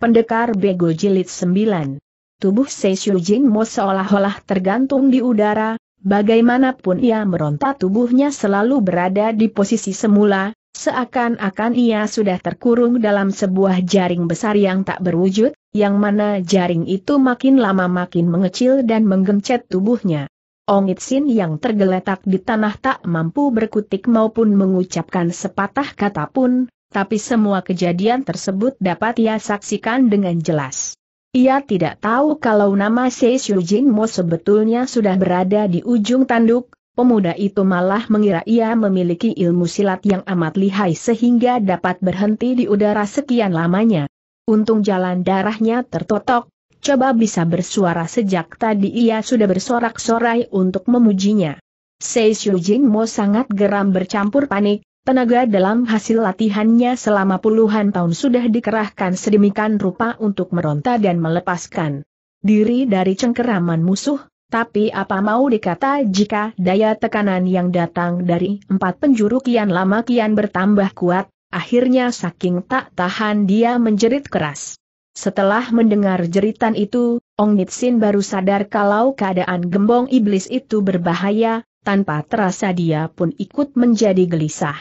Pendekar Bego Jilid 9 Tubuh Seishu Jinmo seolah-olah tergantung di udara, bagaimanapun ia meronta tubuhnya selalu berada di posisi semula, seakan-akan ia sudah terkurung dalam sebuah jaring besar yang tak berwujud, yang mana jaring itu makin lama makin mengecil dan menggencet tubuhnya. Ongitsin yang tergeletak di tanah tak mampu berkutik maupun mengucapkan sepatah kata pun, tapi semua kejadian tersebut dapat ia saksikan dengan jelas. Ia tidak tahu kalau nama Sei Jin Mo sebetulnya sudah berada di ujung tanduk, pemuda itu malah mengira ia memiliki ilmu silat yang amat lihai sehingga dapat berhenti di udara sekian lamanya. Untung jalan darahnya tertotok, coba bisa bersuara sejak tadi ia sudah bersorak-sorai untuk memujinya. Sei Jin Mo sangat geram bercampur panik, Tenaga dalam hasil latihannya selama puluhan tahun sudah dikerahkan sedemikian rupa untuk meronta dan melepaskan diri dari cengkeraman musuh, tapi apa mau dikata jika daya tekanan yang datang dari empat penjuru kian lama kian bertambah kuat, akhirnya saking tak tahan dia menjerit keras. Setelah mendengar jeritan itu, Ong Nitsin baru sadar kalau keadaan gembong iblis itu berbahaya, tanpa terasa dia pun ikut menjadi gelisah.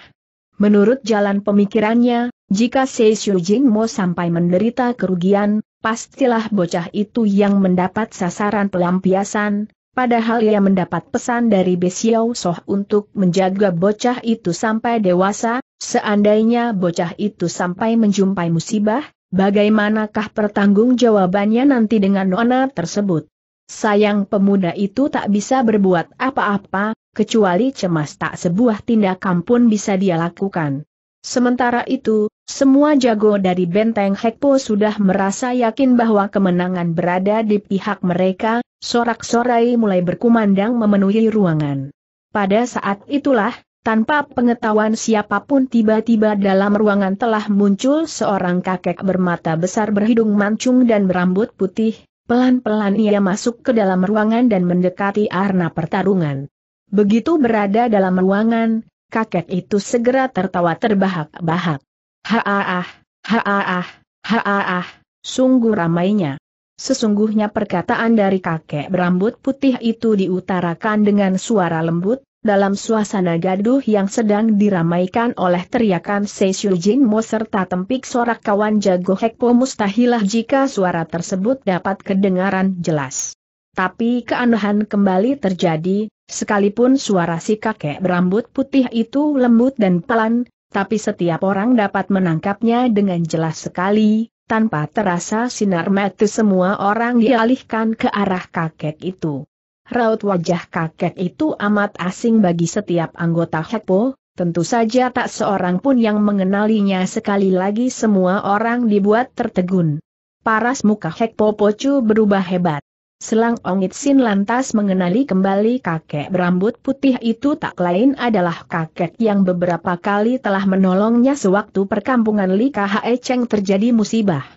Menurut jalan pemikirannya, jika Sei Jing Mo sampai menderita kerugian, pastilah bocah itu yang mendapat sasaran pelampiasan, padahal ia mendapat pesan dari Besiau Soh untuk menjaga bocah itu sampai dewasa, seandainya bocah itu sampai menjumpai musibah, bagaimanakah pertanggungjawabannya nanti dengan nona tersebut? Sayang pemuda itu tak bisa berbuat apa-apa, kecuali cemas tak sebuah tindakan pun bisa dia lakukan. Sementara itu, semua jago dari benteng Hekpo sudah merasa yakin bahwa kemenangan berada di pihak mereka, sorak-sorai mulai berkumandang memenuhi ruangan. Pada saat itulah, tanpa pengetahuan siapapun tiba-tiba dalam ruangan telah muncul seorang kakek bermata besar berhidung mancung dan berambut putih, pelan-pelan ia masuk ke dalam ruangan dan mendekati arena pertarungan. Begitu berada dalam ruangan, kakek itu segera tertawa terbahak-bahak. Haaah, haaah, haaah, sungguh ramainya. Sesungguhnya perkataan dari kakek berambut putih itu diutarakan dengan suara lembut, dalam suasana gaduh yang sedang diramaikan oleh teriakan Seishu Jinmo serta tempik sorak kawan jago Hekpo mustahilah jika suara tersebut dapat kedengaran jelas. Tapi keanehan kembali terjadi, sekalipun suara si kakek berambut putih itu lembut dan pelan, tapi setiap orang dapat menangkapnya dengan jelas sekali, tanpa terasa sinar mata semua orang dialihkan ke arah kakek itu. Raut wajah kakek itu amat asing bagi setiap anggota Hepo, Tentu saja tak seorang pun yang mengenalinya sekali lagi semua orang dibuat tertegun. Paras muka Hek Pocu berubah hebat. Selang Ong Itsin lantas mengenali kembali kakek berambut putih itu tak lain adalah kakek yang beberapa kali telah menolongnya sewaktu perkampungan Li Khae Cheng terjadi musibah.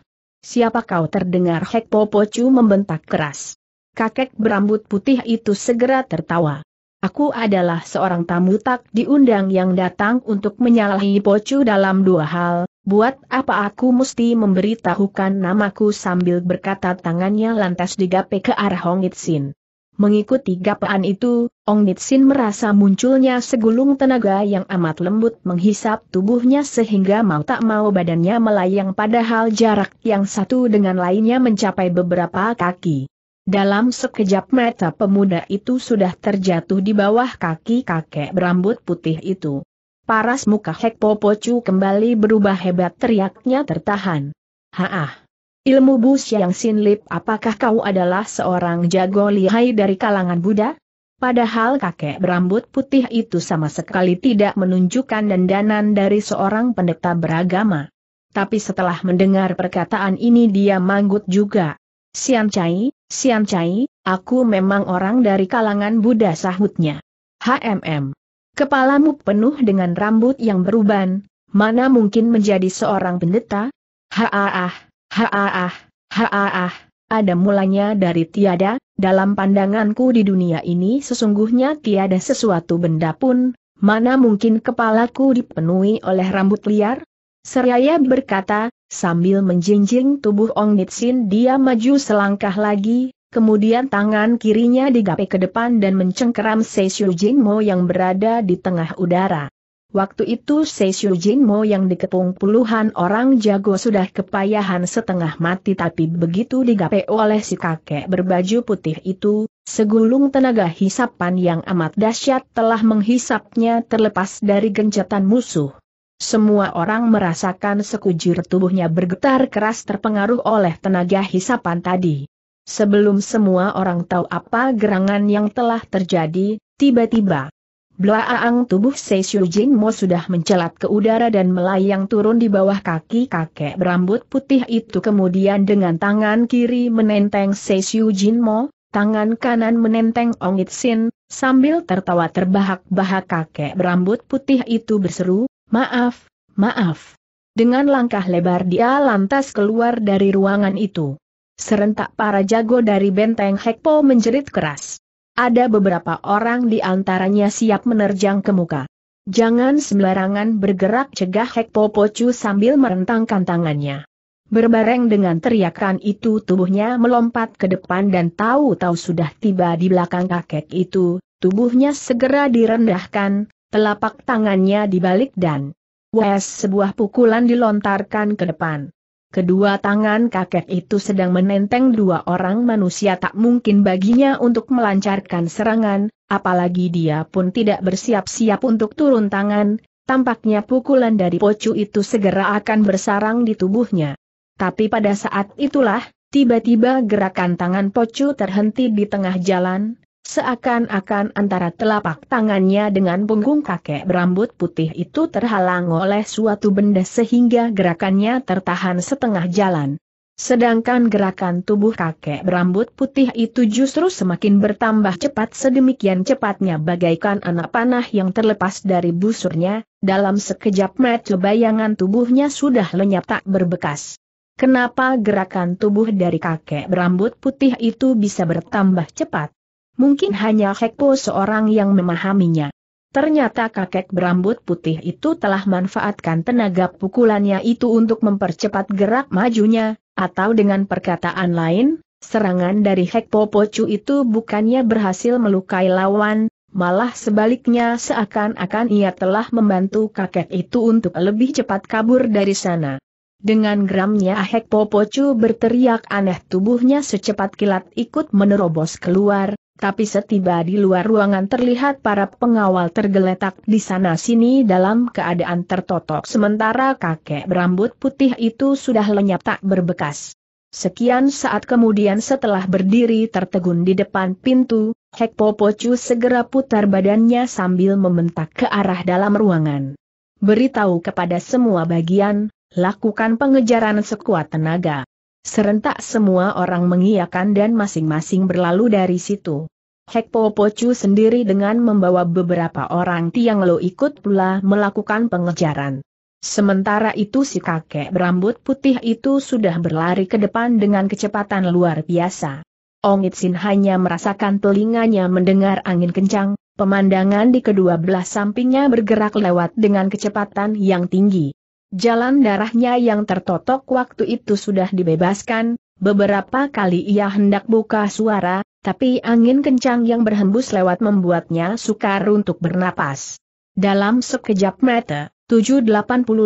Siapa kau terdengar Hek Chu membentak keras. Kakek berambut putih itu segera tertawa. Aku adalah seorang tamu tak diundang yang datang untuk menyalahi Po Pocu dalam dua hal, Buat apa aku mesti memberitahukan namaku sambil berkata tangannya lantas digapai ke arah Hong Itsin. Mengikuti gapaan itu, Ong Nitsin merasa munculnya segulung tenaga yang amat lembut menghisap tubuhnya sehingga mau tak mau badannya melayang padahal jarak yang satu dengan lainnya mencapai beberapa kaki. Dalam sekejap mata pemuda itu sudah terjatuh di bawah kaki kakek berambut putih itu. Paras muka Hek Popocu kembali berubah hebat teriaknya tertahan. Haah. Ilmu Bu yang Sin apakah kau adalah seorang jago lihai dari kalangan Buddha? Padahal kakek berambut putih itu sama sekali tidak menunjukkan dendanan dari seorang pendeta beragama. Tapi setelah mendengar perkataan ini dia manggut juga. Sian Chai, Sian Chai, aku memang orang dari kalangan Buddha sahutnya. HMM. Kepalamu penuh dengan rambut yang beruban, mana mungkin menjadi seorang pendeta? Haaah, haaah, haaah, ada mulanya dari tiada, dalam pandanganku di dunia ini sesungguhnya tiada sesuatu benda pun, mana mungkin kepalaku dipenuhi oleh rambut liar? Seraya berkata, sambil menjinjing tubuh Ong Nitsin dia maju selangkah lagi, Kemudian tangan kirinya digapai ke depan dan mencengkeram Seishu Mo yang berada di tengah udara. Waktu itu Seishu Mo yang dikepung puluhan orang jago sudah kepayahan setengah mati tapi begitu digapai oleh si kakek berbaju putih itu, segulung tenaga hisapan yang amat dahsyat telah menghisapnya terlepas dari gencetan musuh. Semua orang merasakan sekujur tubuhnya bergetar keras terpengaruh oleh tenaga hisapan tadi. Sebelum semua orang tahu apa gerangan yang telah terjadi, tiba-tiba Belaang tubuh Seishu Jinmo sudah mencelat ke udara dan melayang turun di bawah kaki kakek berambut putih itu kemudian dengan tangan kiri menenteng Seishu Jinmo, tangan kanan menenteng Ong Sin, sambil tertawa terbahak-bahak kakek berambut putih itu berseru, maaf, maaf. Dengan langkah lebar dia lantas keluar dari ruangan itu. Serentak para jago dari benteng Hekpo menjerit keras. Ada beberapa orang di antaranya siap menerjang ke muka. Jangan sembarangan bergerak cegah Hekpo Pocu sambil merentangkan tangannya. Berbareng dengan teriakan itu tubuhnya melompat ke depan dan tahu-tahu sudah tiba di belakang kakek itu, tubuhnya segera direndahkan, telapak tangannya dibalik dan... Wes sebuah pukulan dilontarkan ke depan. Kedua tangan kakek itu sedang menenteng dua orang manusia tak mungkin baginya untuk melancarkan serangan, apalagi dia pun tidak bersiap-siap untuk turun tangan, tampaknya pukulan dari pocu itu segera akan bersarang di tubuhnya. Tapi pada saat itulah, tiba-tiba gerakan tangan pocu terhenti di tengah jalan, Seakan-akan antara telapak tangannya dengan punggung kakek berambut putih itu terhalang oleh suatu benda sehingga gerakannya tertahan setengah jalan. Sedangkan gerakan tubuh kakek berambut putih itu justru semakin bertambah cepat sedemikian cepatnya bagaikan anak panah yang terlepas dari busurnya, dalam sekejap mata bayangan tubuhnya sudah lenyap tak berbekas. Kenapa gerakan tubuh dari kakek berambut putih itu bisa bertambah cepat? Mungkin hanya Hekpo seorang yang memahaminya. Ternyata kakek berambut putih itu telah manfaatkan tenaga pukulannya itu untuk mempercepat gerak majunya, atau dengan perkataan lain, serangan dari Hekpo Pocu itu bukannya berhasil melukai lawan, malah sebaliknya seakan-akan ia telah membantu kakek itu untuk lebih cepat kabur dari sana. Dengan geramnya Hekpo Pocu berteriak aneh tubuhnya secepat kilat ikut menerobos keluar, tapi setiba di luar ruangan terlihat para pengawal tergeletak di sana-sini dalam keadaan tertotok sementara kakek berambut putih itu sudah lenyap tak berbekas. Sekian saat kemudian setelah berdiri tertegun di depan pintu, Hek Popocu segera putar badannya sambil membentak ke arah dalam ruangan. Beritahu kepada semua bagian, lakukan pengejaran sekuat tenaga. Serentak semua orang mengiyakan dan masing-masing berlalu dari situ. Hek Po sendiri dengan membawa beberapa orang Tiang Lo ikut pula melakukan pengejaran. Sementara itu si kakek berambut putih itu sudah berlari ke depan dengan kecepatan luar biasa. Ongit Sin hanya merasakan telinganya mendengar angin kencang, pemandangan di kedua belah sampingnya bergerak lewat dengan kecepatan yang tinggi. Jalan darahnya yang tertotok waktu itu sudah dibebaskan, beberapa kali ia hendak buka suara, tapi angin kencang yang berhembus lewat membuatnya sukar untuk bernapas. Dalam sekejap mata, 780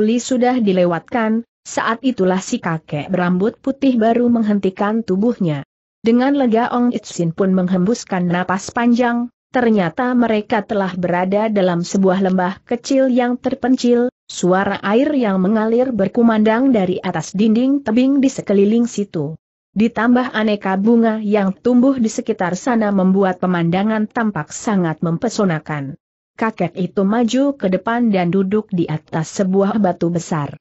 li sudah dilewatkan, saat itulah si kakek berambut putih baru menghentikan tubuhnya. Dengan lega Ong Itsin pun menghembuskan napas panjang, ternyata mereka telah berada dalam sebuah lembah kecil yang terpencil, suara air yang mengalir berkumandang dari atas dinding tebing di sekeliling situ. Ditambah aneka bunga yang tumbuh di sekitar sana membuat pemandangan tampak sangat mempesonakan. Kakek itu maju ke depan dan duduk di atas sebuah batu besar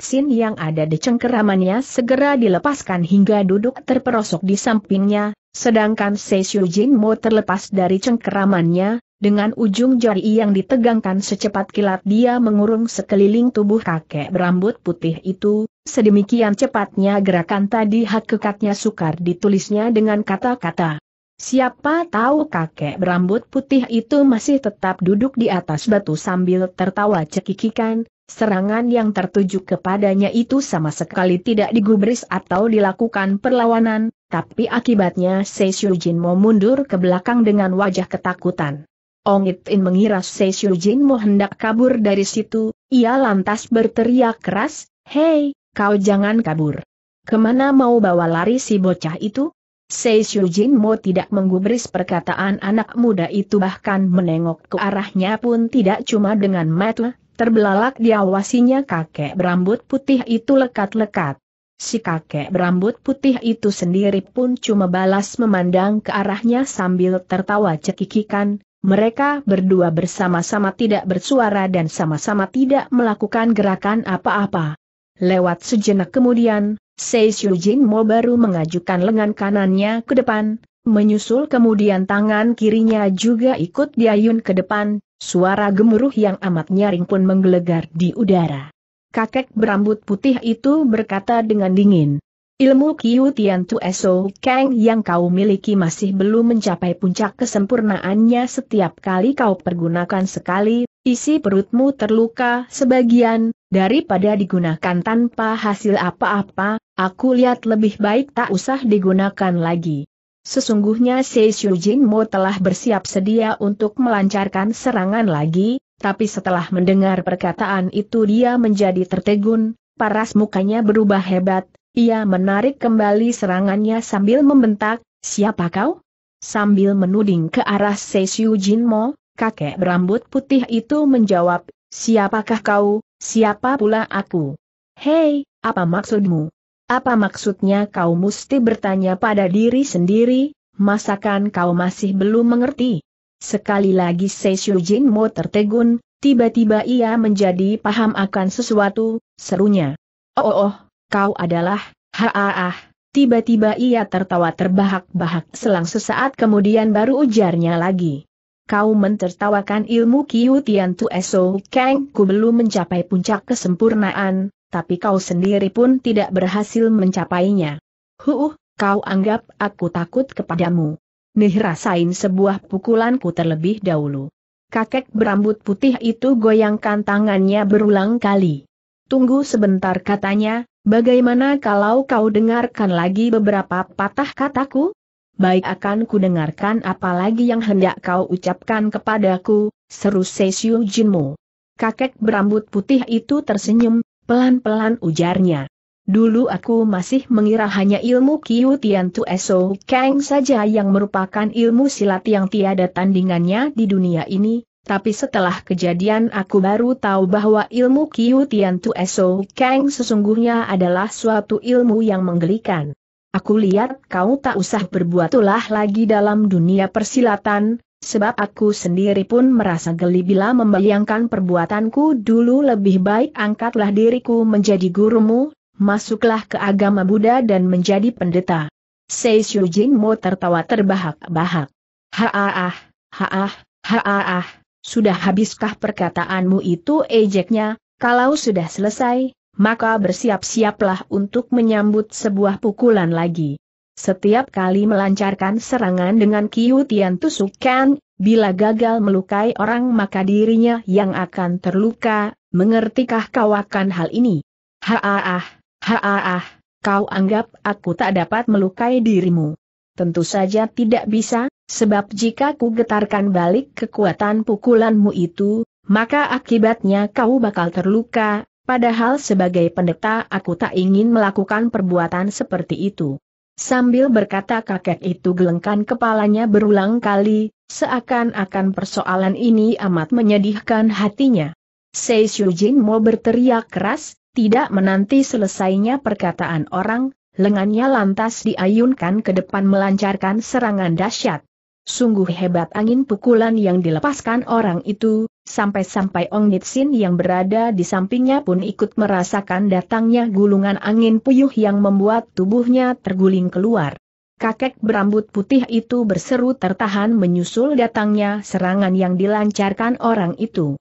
sin yang ada di cengkeramannya segera dilepaskan hingga duduk terperosok di sampingnya, sedangkan Seishu Mo terlepas dari cengkeramannya, dengan ujung jari yang ditegangkan secepat kilat dia mengurung sekeliling tubuh kakek berambut putih itu, sedemikian cepatnya gerakan tadi hak kekatnya sukar ditulisnya dengan kata-kata. Siapa tahu kakek berambut putih itu masih tetap duduk di atas batu sambil tertawa cekikikan, Serangan yang tertuju kepadanya itu sama sekali tidak digubris atau dilakukan perlawanan, tapi akibatnya Jin mau mundur ke belakang dengan wajah ketakutan. Ong It In mengira Jin mau hendak kabur dari situ, ia lantas berteriak keras, Hei, kau jangan kabur. Kemana mau bawa lari si bocah itu? Jin Mo tidak menggubris perkataan anak muda itu bahkan menengok ke arahnya pun tidak cuma dengan mata, Terbelalak diawasinya kakek berambut putih itu lekat-lekat. Si kakek berambut putih itu sendiri pun cuma balas memandang ke arahnya sambil tertawa cekikikan, mereka berdua bersama-sama tidak bersuara dan sama-sama tidak melakukan gerakan apa-apa. Lewat sejenak kemudian, Sei Jin Mo baru mengajukan lengan kanannya ke depan, menyusul kemudian tangan kirinya juga ikut diayun ke depan, Suara gemuruh yang amat nyaring pun menggelegar di udara. Kakek berambut putih itu berkata dengan dingin. Ilmu Kiu Tian Tu Eso Kang yang kau miliki masih belum mencapai puncak kesempurnaannya setiap kali kau pergunakan sekali, isi perutmu terluka sebagian, daripada digunakan tanpa hasil apa-apa, aku lihat lebih baik tak usah digunakan lagi. Sesungguhnya Sei Jin Mo telah bersiap sedia untuk melancarkan serangan lagi, tapi setelah mendengar perkataan itu dia menjadi tertegun, paras mukanya berubah hebat, ia menarik kembali serangannya sambil membentak, siapa kau? Sambil menuding ke arah Sei Jin Mo, kakek berambut putih itu menjawab, siapakah kau, siapa pula aku? Hei, apa maksudmu? Apa maksudnya kau mesti bertanya pada diri sendiri, masakan kau masih belum mengerti? Sekali lagi Seishu Mo tertegun, tiba-tiba ia menjadi paham akan sesuatu, serunya. Oh, oh, oh kau adalah, ha Tiba-tiba ia tertawa terbahak-bahak selang sesaat kemudian baru ujarnya lagi. Kau mentertawakan ilmu Kiu Tian Tu Esau Kang ku belum mencapai puncak kesempurnaan, tapi kau sendiri pun tidak berhasil mencapainya. Huh, kau anggap aku takut kepadamu. Nih rasain sebuah pukulanku terlebih dahulu. Kakek berambut putih itu goyangkan tangannya berulang kali. Tunggu sebentar katanya, bagaimana kalau kau dengarkan lagi beberapa patah kataku? Baik akan ku dengarkan apalagi yang hendak kau ucapkan kepadaku, seru Sesiu Jinmu. Kakek berambut putih itu tersenyum, Pelan-pelan ujarnya. Dulu aku masih mengira hanya ilmu Kiu Tian Tu Eso Kang saja yang merupakan ilmu silat yang tiada tandingannya di dunia ini, tapi setelah kejadian aku baru tahu bahwa ilmu Kiu Tian Tu Eso Kang sesungguhnya adalah suatu ilmu yang menggelikan. Aku lihat kau tak usah berbuat ulah lagi dalam dunia persilatan, sebab aku sendiri pun merasa geli bila membayangkan perbuatanku dulu lebih baik angkatlah diriku menjadi gurumu, masuklah ke agama Buddha dan menjadi pendeta. Sei Jin Mo tertawa terbahak-bahak. Haah, haah, haah, sudah habiskah perkataanmu itu ejeknya, kalau sudah selesai, maka bersiap-siaplah untuk menyambut sebuah pukulan lagi. Setiap kali melancarkan serangan dengan Kiu Tian tusukan, bila gagal melukai orang maka dirinya yang akan terluka, mengertikah kau akan hal ini? Haaah, haaah, kau anggap aku tak dapat melukai dirimu. Tentu saja tidak bisa, sebab jika ku getarkan balik kekuatan pukulanmu itu, maka akibatnya kau bakal terluka, padahal sebagai pendeta aku tak ingin melakukan perbuatan seperti itu. Sambil berkata kakek itu gelengkan kepalanya berulang kali, seakan-akan persoalan ini amat menyedihkan hatinya. Sei Shujin mau berteriak keras, tidak menanti selesainya perkataan orang, lengannya lantas diayunkan ke depan melancarkan serangan dahsyat. Sungguh hebat angin pukulan yang dilepaskan orang itu, sampai-sampai Ong Nitsin yang berada di sampingnya pun ikut merasakan datangnya gulungan angin puyuh yang membuat tubuhnya terguling keluar. Kakek berambut putih itu berseru tertahan menyusul datangnya serangan yang dilancarkan orang itu.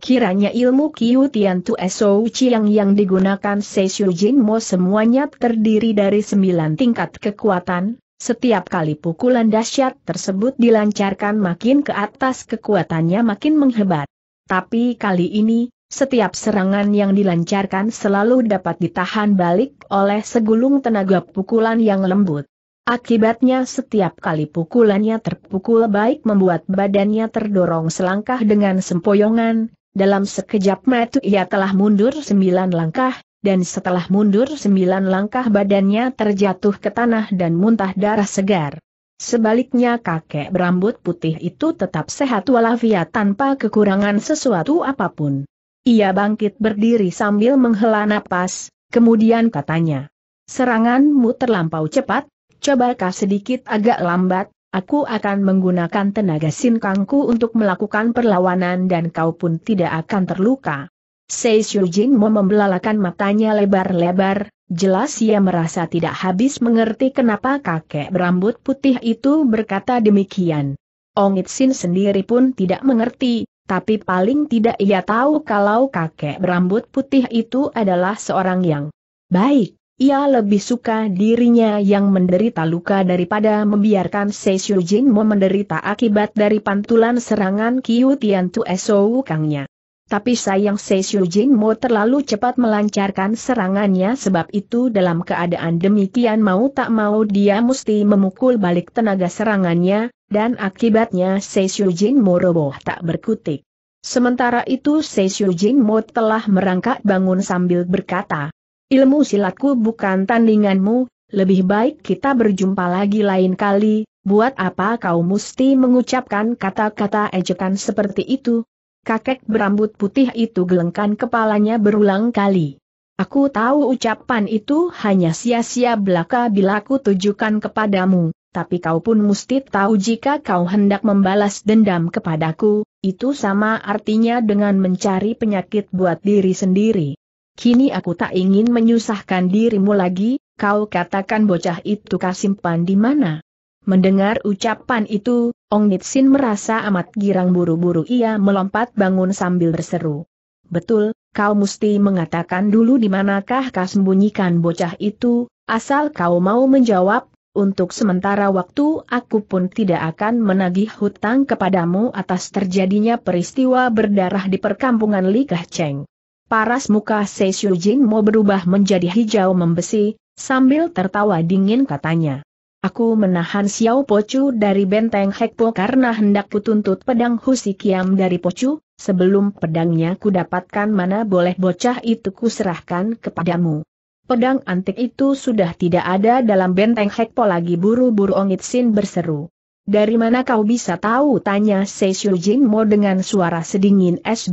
Kiranya ilmu Kiu Tian Tu Esou Chiang yang digunakan Seishu Jin Mo semuanya terdiri dari sembilan tingkat kekuatan, setiap kali pukulan dahsyat tersebut dilancarkan makin ke atas kekuatannya makin menghebat. Tapi kali ini, setiap serangan yang dilancarkan selalu dapat ditahan balik oleh segulung tenaga pukulan yang lembut. Akibatnya setiap kali pukulannya terpukul baik membuat badannya terdorong selangkah dengan sempoyongan, dalam sekejap mata ia telah mundur sembilan langkah, dan setelah mundur sembilan langkah badannya terjatuh ke tanah dan muntah darah segar. Sebaliknya kakek berambut putih itu tetap sehat walafiat tanpa kekurangan sesuatu apapun. Ia bangkit berdiri sambil menghela napas, kemudian katanya. Seranganmu terlampau cepat, cobakah sedikit agak lambat, aku akan menggunakan tenaga sinkangku untuk melakukan perlawanan dan kau pun tidak akan terluka. Sei Jin mau membelalakan matanya lebar-lebar, jelas ia merasa tidak habis mengerti kenapa kakek berambut putih itu berkata demikian. Ong Itsin sendiri pun tidak mengerti, tapi paling tidak ia tahu kalau kakek berambut putih itu adalah seorang yang baik. Ia lebih suka dirinya yang menderita luka daripada membiarkan Seishu Jin menderita akibat dari pantulan serangan Qiu Tian Tu Esou Kangnya. Tapi sayang Se Jin Mo terlalu cepat melancarkan serangannya sebab itu dalam keadaan demikian mau tak mau dia mesti memukul balik tenaga serangannya, dan akibatnya Se Jin Mo roboh tak berkutik. Sementara itu Se Jin Mo telah merangkak bangun sambil berkata, Ilmu silatku bukan tandinganmu, lebih baik kita berjumpa lagi lain kali, buat apa kau mesti mengucapkan kata-kata ejekan seperti itu? kakek berambut putih itu gelengkan kepalanya berulang kali. Aku tahu ucapan itu hanya sia-sia belaka bila aku tujukan kepadamu, tapi kau pun mesti tahu jika kau hendak membalas dendam kepadaku, itu sama artinya dengan mencari penyakit buat diri sendiri. Kini aku tak ingin menyusahkan dirimu lagi, kau katakan bocah itu kasimpan di mana? Mendengar ucapan itu, Ong Nitsin merasa amat girang buru-buru ia melompat bangun sambil berseru. Betul, kau mesti mengatakan dulu di manakah kau sembunyikan bocah itu, asal kau mau menjawab, untuk sementara waktu aku pun tidak akan menagih hutang kepadamu atas terjadinya peristiwa berdarah di perkampungan Li Ka Cheng. Paras muka Se Jin mau berubah menjadi hijau membesi, sambil tertawa dingin katanya. Aku menahan Xiao Pocu dari benteng Hekpo karena hendak kutuntut pedang Husikiam dari Pocu, sebelum pedangnya kudapatkan mana boleh bocah itu kuserahkan kepadamu. Pedang antik itu sudah tidak ada dalam benteng Hekpo lagi buru-buru Ongit Sin berseru. Dari mana kau bisa tahu tanya Seishu Mo dengan suara sedingin es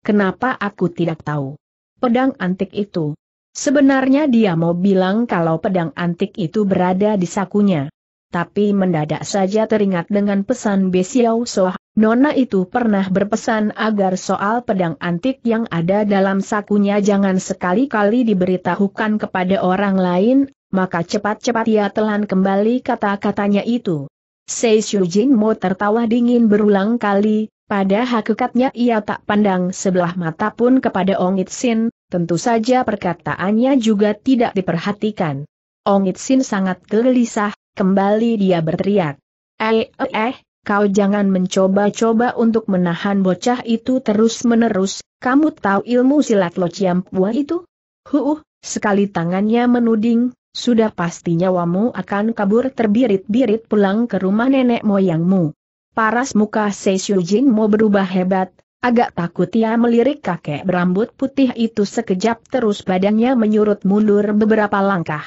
Kenapa aku tidak tahu? Pedang antik itu. Sebenarnya dia mau bilang kalau pedang antik itu berada di sakunya. Tapi mendadak saja teringat dengan pesan Besiau Soh, Nona itu pernah berpesan agar soal pedang antik yang ada dalam sakunya jangan sekali-kali diberitahukan kepada orang lain, maka cepat-cepat ia telan kembali kata-katanya itu. Sei Jin Mo tertawa dingin berulang kali, pada hakikatnya ia tak pandang sebelah mata pun kepada Ong It Sin. Tentu saja perkataannya juga tidak diperhatikan. Ongit Sin sangat gelisah, kembali dia berteriak. Eh, eh, eh, kau jangan mencoba-coba untuk menahan bocah itu terus-menerus, kamu tahu ilmu silat Lo Ciampua itu? Huh, sekali tangannya menuding, sudah pasti nyawamu akan kabur terbirit-birit pulang ke rumah nenek moyangmu. Paras muka Seisyu Jin mau berubah hebat, Agak takut ia melirik kakek berambut putih itu sekejap terus badannya menyurut mundur beberapa langkah.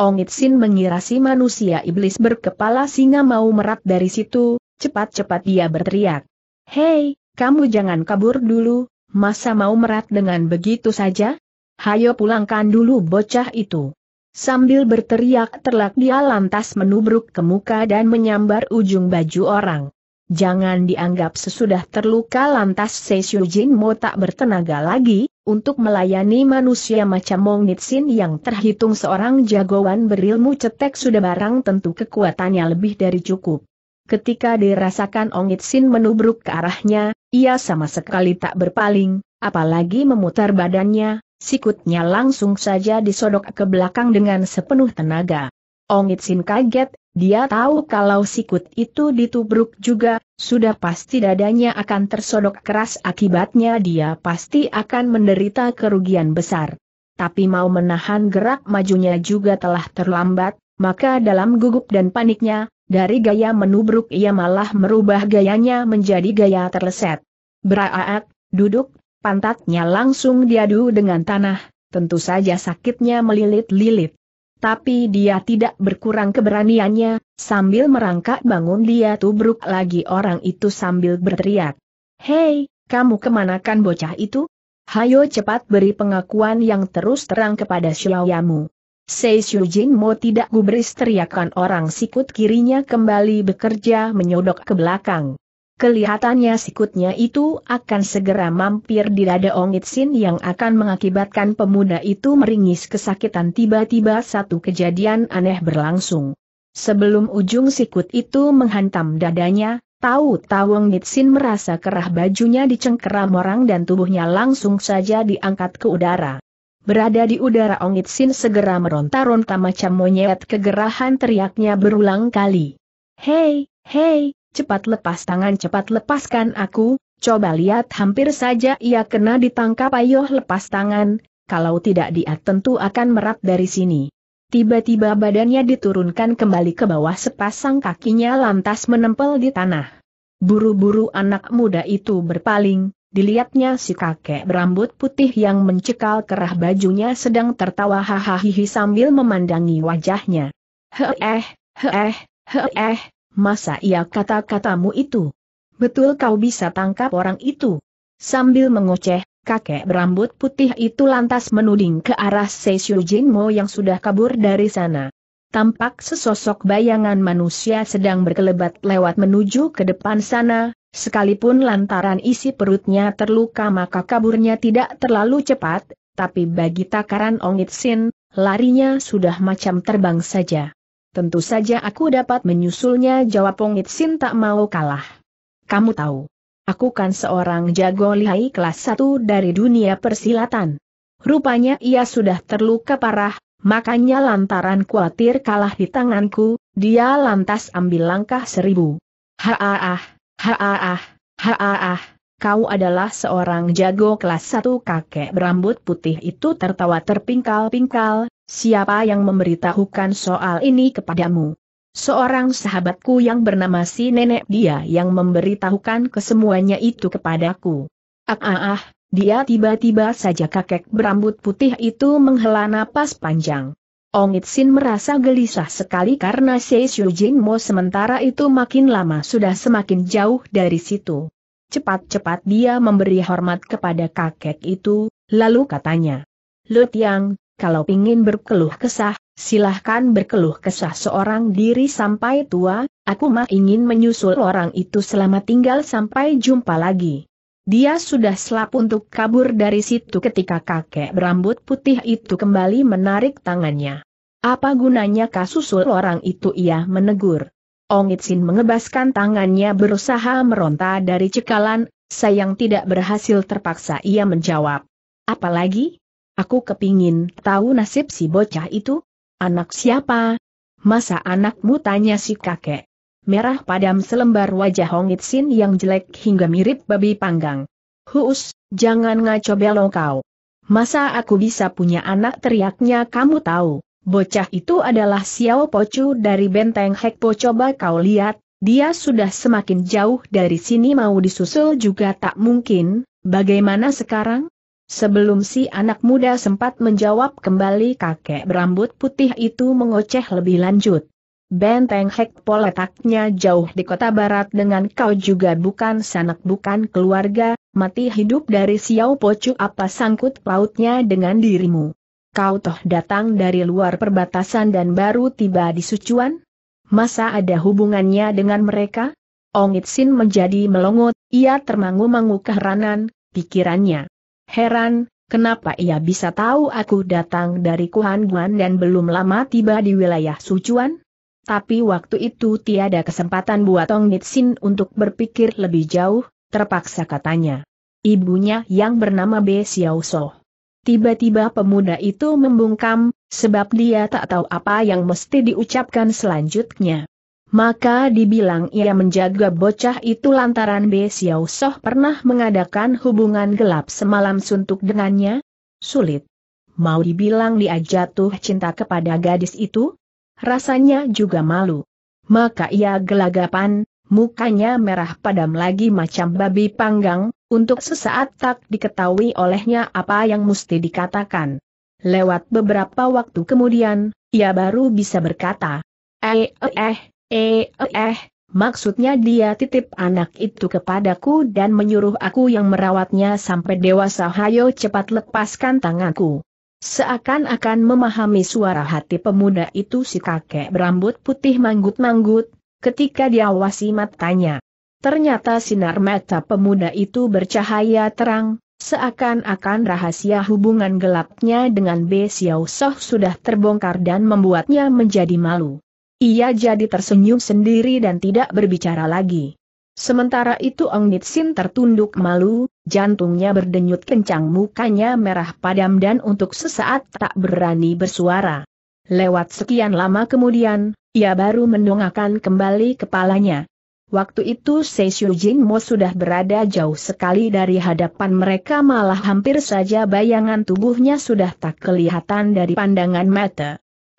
Ongit Sin mengira si manusia iblis berkepala singa mau merat dari situ, cepat-cepat dia berteriak. Hei, kamu jangan kabur dulu, masa mau merat dengan begitu saja? Hayo pulangkan dulu bocah itu. Sambil berteriak terlak dia lantas menubruk ke muka dan menyambar ujung baju orang. Jangan dianggap sesudah terluka lantas Seishu Jinmo tak bertenaga lagi, untuk melayani manusia macam Mong Nitsin yang terhitung seorang jagoan berilmu cetek sudah barang tentu kekuatannya lebih dari cukup. Ketika dirasakan Ong Nitsin menubruk ke arahnya, ia sama sekali tak berpaling, apalagi memutar badannya, sikutnya langsung saja disodok ke belakang dengan sepenuh tenaga. Ong Nitsin kaget, dia tahu kalau sikut itu ditubruk juga, sudah pasti dadanya akan tersodok keras akibatnya dia pasti akan menderita kerugian besar. Tapi mau menahan gerak majunya juga telah terlambat, maka dalam gugup dan paniknya, dari gaya menubruk ia malah merubah gayanya menjadi gaya terleset. Beraat, duduk, pantatnya langsung diadu dengan tanah, tentu saja sakitnya melilit-lilit. Tapi dia tidak berkurang keberaniannya, sambil merangkak bangun dia tubruk lagi orang itu sambil berteriak. Hei, kamu kemanakan bocah itu? Hayo cepat beri pengakuan yang terus terang kepada Shilauyamu. Sei Shujin Mo tidak gubris teriakan orang sikut kirinya kembali bekerja menyodok ke belakang. Kelihatannya sikutnya itu akan segera mampir di dada Ong Itsin yang akan mengakibatkan pemuda itu meringis kesakitan tiba-tiba satu kejadian aneh berlangsung. Sebelum ujung sikut itu menghantam dadanya, tahu-tahu Ongit merasa kerah bajunya dicengkeram orang dan tubuhnya langsung saja diangkat ke udara. Berada di udara Ong Itsin segera meronta-ronta macam monyet kegerahan teriaknya berulang kali. Hei, hei, cepat lepas tangan cepat lepaskan aku, coba lihat hampir saja ia kena ditangkap ayoh lepas tangan, kalau tidak dia tentu akan merap dari sini. Tiba-tiba badannya diturunkan kembali ke bawah sepasang kakinya lantas menempel di tanah. Buru-buru anak muda itu berpaling, dilihatnya si kakek berambut putih yang mencekal kerah bajunya sedang tertawa hahaha sambil memandangi wajahnya. Heeh, heeh, heeh, Masa ia kata-katamu itu? Betul kau bisa tangkap orang itu? Sambil mengoceh, kakek berambut putih itu lantas menuding ke arah Seishu Jinmo yang sudah kabur dari sana. Tampak sesosok bayangan manusia sedang berkelebat lewat menuju ke depan sana, sekalipun lantaran isi perutnya terluka maka kaburnya tidak terlalu cepat, tapi bagi takaran Ongit Sin, larinya sudah macam terbang saja. Tentu saja aku dapat menyusulnya jawab Pongit, Itsin tak mau kalah. Kamu tahu. Aku kan seorang jago lihai kelas satu dari dunia persilatan. Rupanya ia sudah terluka parah, makanya lantaran khawatir kalah di tanganku, dia lantas ambil langkah seribu. Haaah, haaah, haaah, kau adalah seorang jago kelas satu, kakek berambut putih itu tertawa terpingkal-pingkal, Siapa yang memberitahukan soal ini kepadamu? Seorang sahabatku yang bernama si nenek dia yang memberitahukan kesemuanya itu kepadaku. Ah ah ah, dia tiba-tiba saja kakek berambut putih itu menghela napas panjang. Ong Itsin merasa gelisah sekali karena Sei Jin Mo sementara itu makin lama sudah semakin jauh dari situ. Cepat-cepat dia memberi hormat kepada kakek itu, lalu katanya. Lu Tiang kalau ingin berkeluh kesah, silahkan berkeluh kesah seorang diri sampai tua, aku mah ingin menyusul orang itu selama tinggal sampai jumpa lagi. Dia sudah selap untuk kabur dari situ ketika kakek berambut putih itu kembali menarik tangannya. Apa gunanya kasusul orang itu ia menegur. Ong Itsin mengebaskan tangannya berusaha meronta dari cekalan, sayang tidak berhasil terpaksa ia menjawab. Apalagi? Aku kepingin tahu nasib si bocah itu. Anak siapa? Masa anakmu tanya si kakek. Merah padam selembar wajah Hong Itsin yang jelek hingga mirip babi panggang. Huus, jangan ngaco belok kau. Masa aku bisa punya anak teriaknya kamu tahu. Bocah itu adalah Xiao Pocu dari benteng Hekpo coba kau lihat, dia sudah semakin jauh dari sini mau disusul juga tak mungkin, bagaimana sekarang? Sebelum si anak muda sempat menjawab kembali kakek berambut putih itu mengoceh lebih lanjut. Benteng Hekpo letaknya jauh di kota barat dengan kau juga bukan sanak bukan keluarga, mati hidup dari Xiao Pocu apa sangkut pautnya dengan dirimu. Kau toh datang dari luar perbatasan dan baru tiba di Sucuan? Masa ada hubungannya dengan mereka? Ong Itsin menjadi melongot, ia termangu-mangu keheranan, pikirannya. Heran, kenapa ia bisa tahu aku datang dari Kuhan Guan dan belum lama tiba di wilayah Sucuan? Tapi waktu itu tiada kesempatan buat Tong Nitsin untuk berpikir lebih jauh, terpaksa katanya. Ibunya yang bernama Be Xiao So. Tiba-tiba pemuda itu membungkam, sebab dia tak tahu apa yang mesti diucapkan selanjutnya. Maka dibilang ia menjaga bocah itu lantaran B. Xiao Soh pernah mengadakan hubungan gelap semalam suntuk dengannya? Sulit. Mau dibilang dia jatuh cinta kepada gadis itu? Rasanya juga malu. Maka ia gelagapan, mukanya merah padam lagi macam babi panggang, untuk sesaat tak diketahui olehnya apa yang mesti dikatakan. Lewat beberapa waktu kemudian, ia baru bisa berkata, Eh, eh, eh Eh, eh, maksudnya dia titip anak itu kepadaku dan menyuruh aku yang merawatnya sampai dewasa hayo cepat lepaskan tanganku. Seakan-akan memahami suara hati pemuda itu si kakek berambut putih manggut-manggut, ketika diawasi matanya. Ternyata sinar mata pemuda itu bercahaya terang, seakan-akan rahasia hubungan gelapnya dengan B. Xiao Soh sudah terbongkar dan membuatnya menjadi malu. Ia jadi tersenyum sendiri dan tidak berbicara lagi. Sementara itu Ong Nitsin tertunduk malu, jantungnya berdenyut kencang mukanya merah padam dan untuk sesaat tak berani bersuara. Lewat sekian lama kemudian, ia baru mendongakkan kembali kepalanya. Waktu itu Sei Jin Mo sudah berada jauh sekali dari hadapan mereka malah hampir saja bayangan tubuhnya sudah tak kelihatan dari pandangan mata.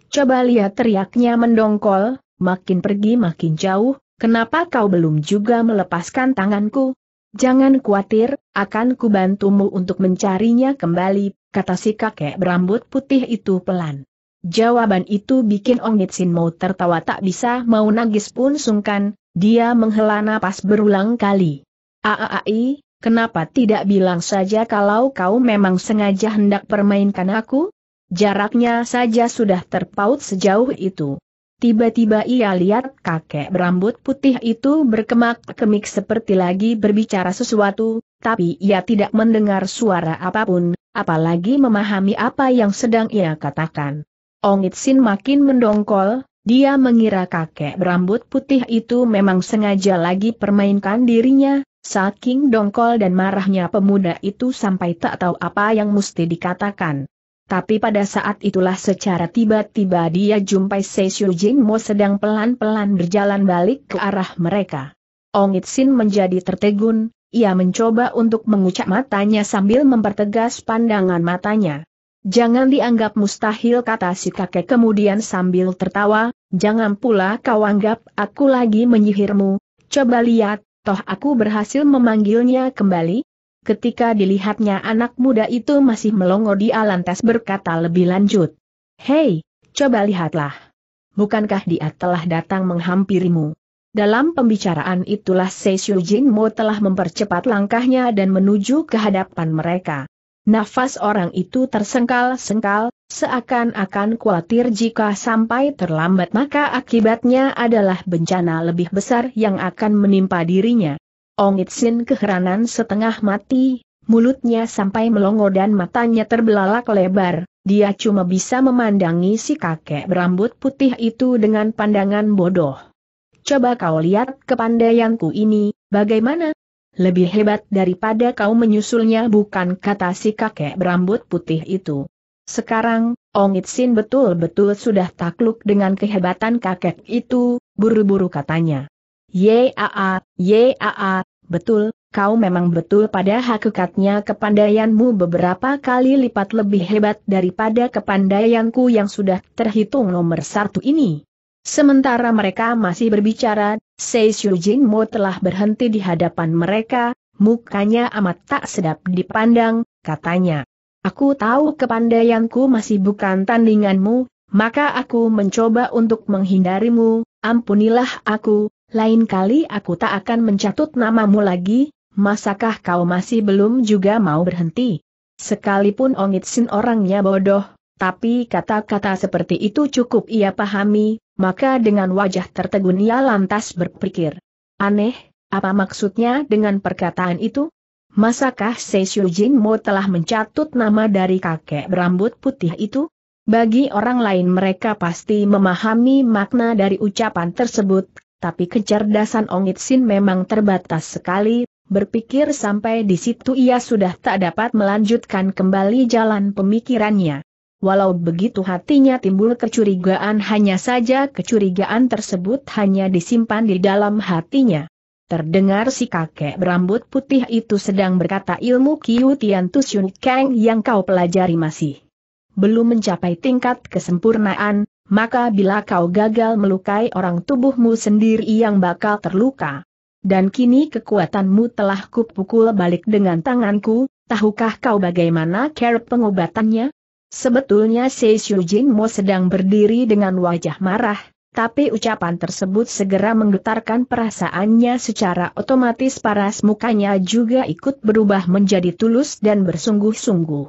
Coba lihat teriaknya mendongkol, makin pergi makin jauh, kenapa kau belum juga melepaskan tanganku? Jangan khawatir, akan kubantumu untuk mencarinya kembali, kata si kakek berambut putih itu pelan. Jawaban itu bikin Ongit Sin mau tertawa tak bisa mau nangis pun sungkan, dia menghela napas berulang kali. Aaai, kenapa tidak bilang saja kalau kau memang sengaja hendak permainkan aku? Jaraknya saja sudah terpaut sejauh itu. Tiba-tiba ia lihat kakek berambut putih itu berkemak-kemik seperti lagi berbicara sesuatu, tapi ia tidak mendengar suara apapun, apalagi memahami apa yang sedang ia katakan. Ongit Sin makin mendongkol, dia mengira kakek berambut putih itu memang sengaja lagi permainkan dirinya, saking dongkol dan marahnya pemuda itu sampai tak tahu apa yang mesti dikatakan. Tapi pada saat itulah secara tiba-tiba dia jumpai Seishu mau sedang pelan-pelan berjalan balik ke arah mereka. Ong Itsin menjadi tertegun, ia mencoba untuk mengucap matanya sambil mempertegas pandangan matanya. Jangan dianggap mustahil kata si kakek kemudian sambil tertawa, jangan pula kau anggap aku lagi menyihirmu, coba lihat, toh aku berhasil memanggilnya kembali, Ketika dilihatnya anak muda itu masih melongo di alantas berkata lebih lanjut. Hei, coba lihatlah. Bukankah dia telah datang menghampirimu? Dalam pembicaraan itulah Seishu Jinmo telah mempercepat langkahnya dan menuju ke hadapan mereka. Nafas orang itu tersengkal-sengkal, seakan-akan khawatir jika sampai terlambat maka akibatnya adalah bencana lebih besar yang akan menimpa dirinya. Ong Itsin keheranan setengah mati, mulutnya sampai melongo dan matanya terbelalak lebar, dia cuma bisa memandangi si kakek berambut putih itu dengan pandangan bodoh. Coba kau lihat kepandaianku ini, bagaimana? Lebih hebat daripada kau menyusulnya bukan kata si kakek berambut putih itu. Sekarang, Ong Itsin betul-betul sudah takluk dengan kehebatan kakek itu, buru-buru katanya. Yaa, yaa, betul, kau memang betul pada hakikatnya kepandaianmu beberapa kali lipat lebih hebat daripada kepandaianku yang sudah terhitung nomor satu ini. Sementara mereka masih berbicara, Sei Jin Mo telah berhenti di hadapan mereka, mukanya amat tak sedap dipandang, katanya. Aku tahu kepandaianku masih bukan tandinganmu, maka aku mencoba untuk menghindarimu, ampunilah aku, lain kali aku tak akan mencatut namamu lagi, masakah kau masih belum juga mau berhenti? Sekalipun Ongit Sin orangnya bodoh, tapi kata-kata seperti itu cukup ia pahami, maka dengan wajah tertegun ia lantas berpikir. Aneh, apa maksudnya dengan perkataan itu? Masakah Seishu Jinmo telah mencatut nama dari kakek berambut putih itu? Bagi orang lain mereka pasti memahami makna dari ucapan tersebut, tapi kecerdasan Ongit Sin memang terbatas sekali, berpikir sampai di situ ia sudah tak dapat melanjutkan kembali jalan pemikirannya. Walau begitu hatinya timbul kecurigaan hanya saja kecurigaan tersebut hanya disimpan di dalam hatinya. Terdengar si kakek berambut putih itu sedang berkata ilmu Kiu Tian Tushun Kang yang kau pelajari masih belum mencapai tingkat kesempurnaan, maka bila kau gagal melukai orang tubuhmu sendiri yang bakal terluka. Dan kini kekuatanmu telah kupukul balik dengan tanganku, tahukah kau bagaimana care pengobatannya? Sebetulnya Sei Jin Mo sedang berdiri dengan wajah marah, tapi ucapan tersebut segera menggetarkan perasaannya secara otomatis paras mukanya juga ikut berubah menjadi tulus dan bersungguh-sungguh.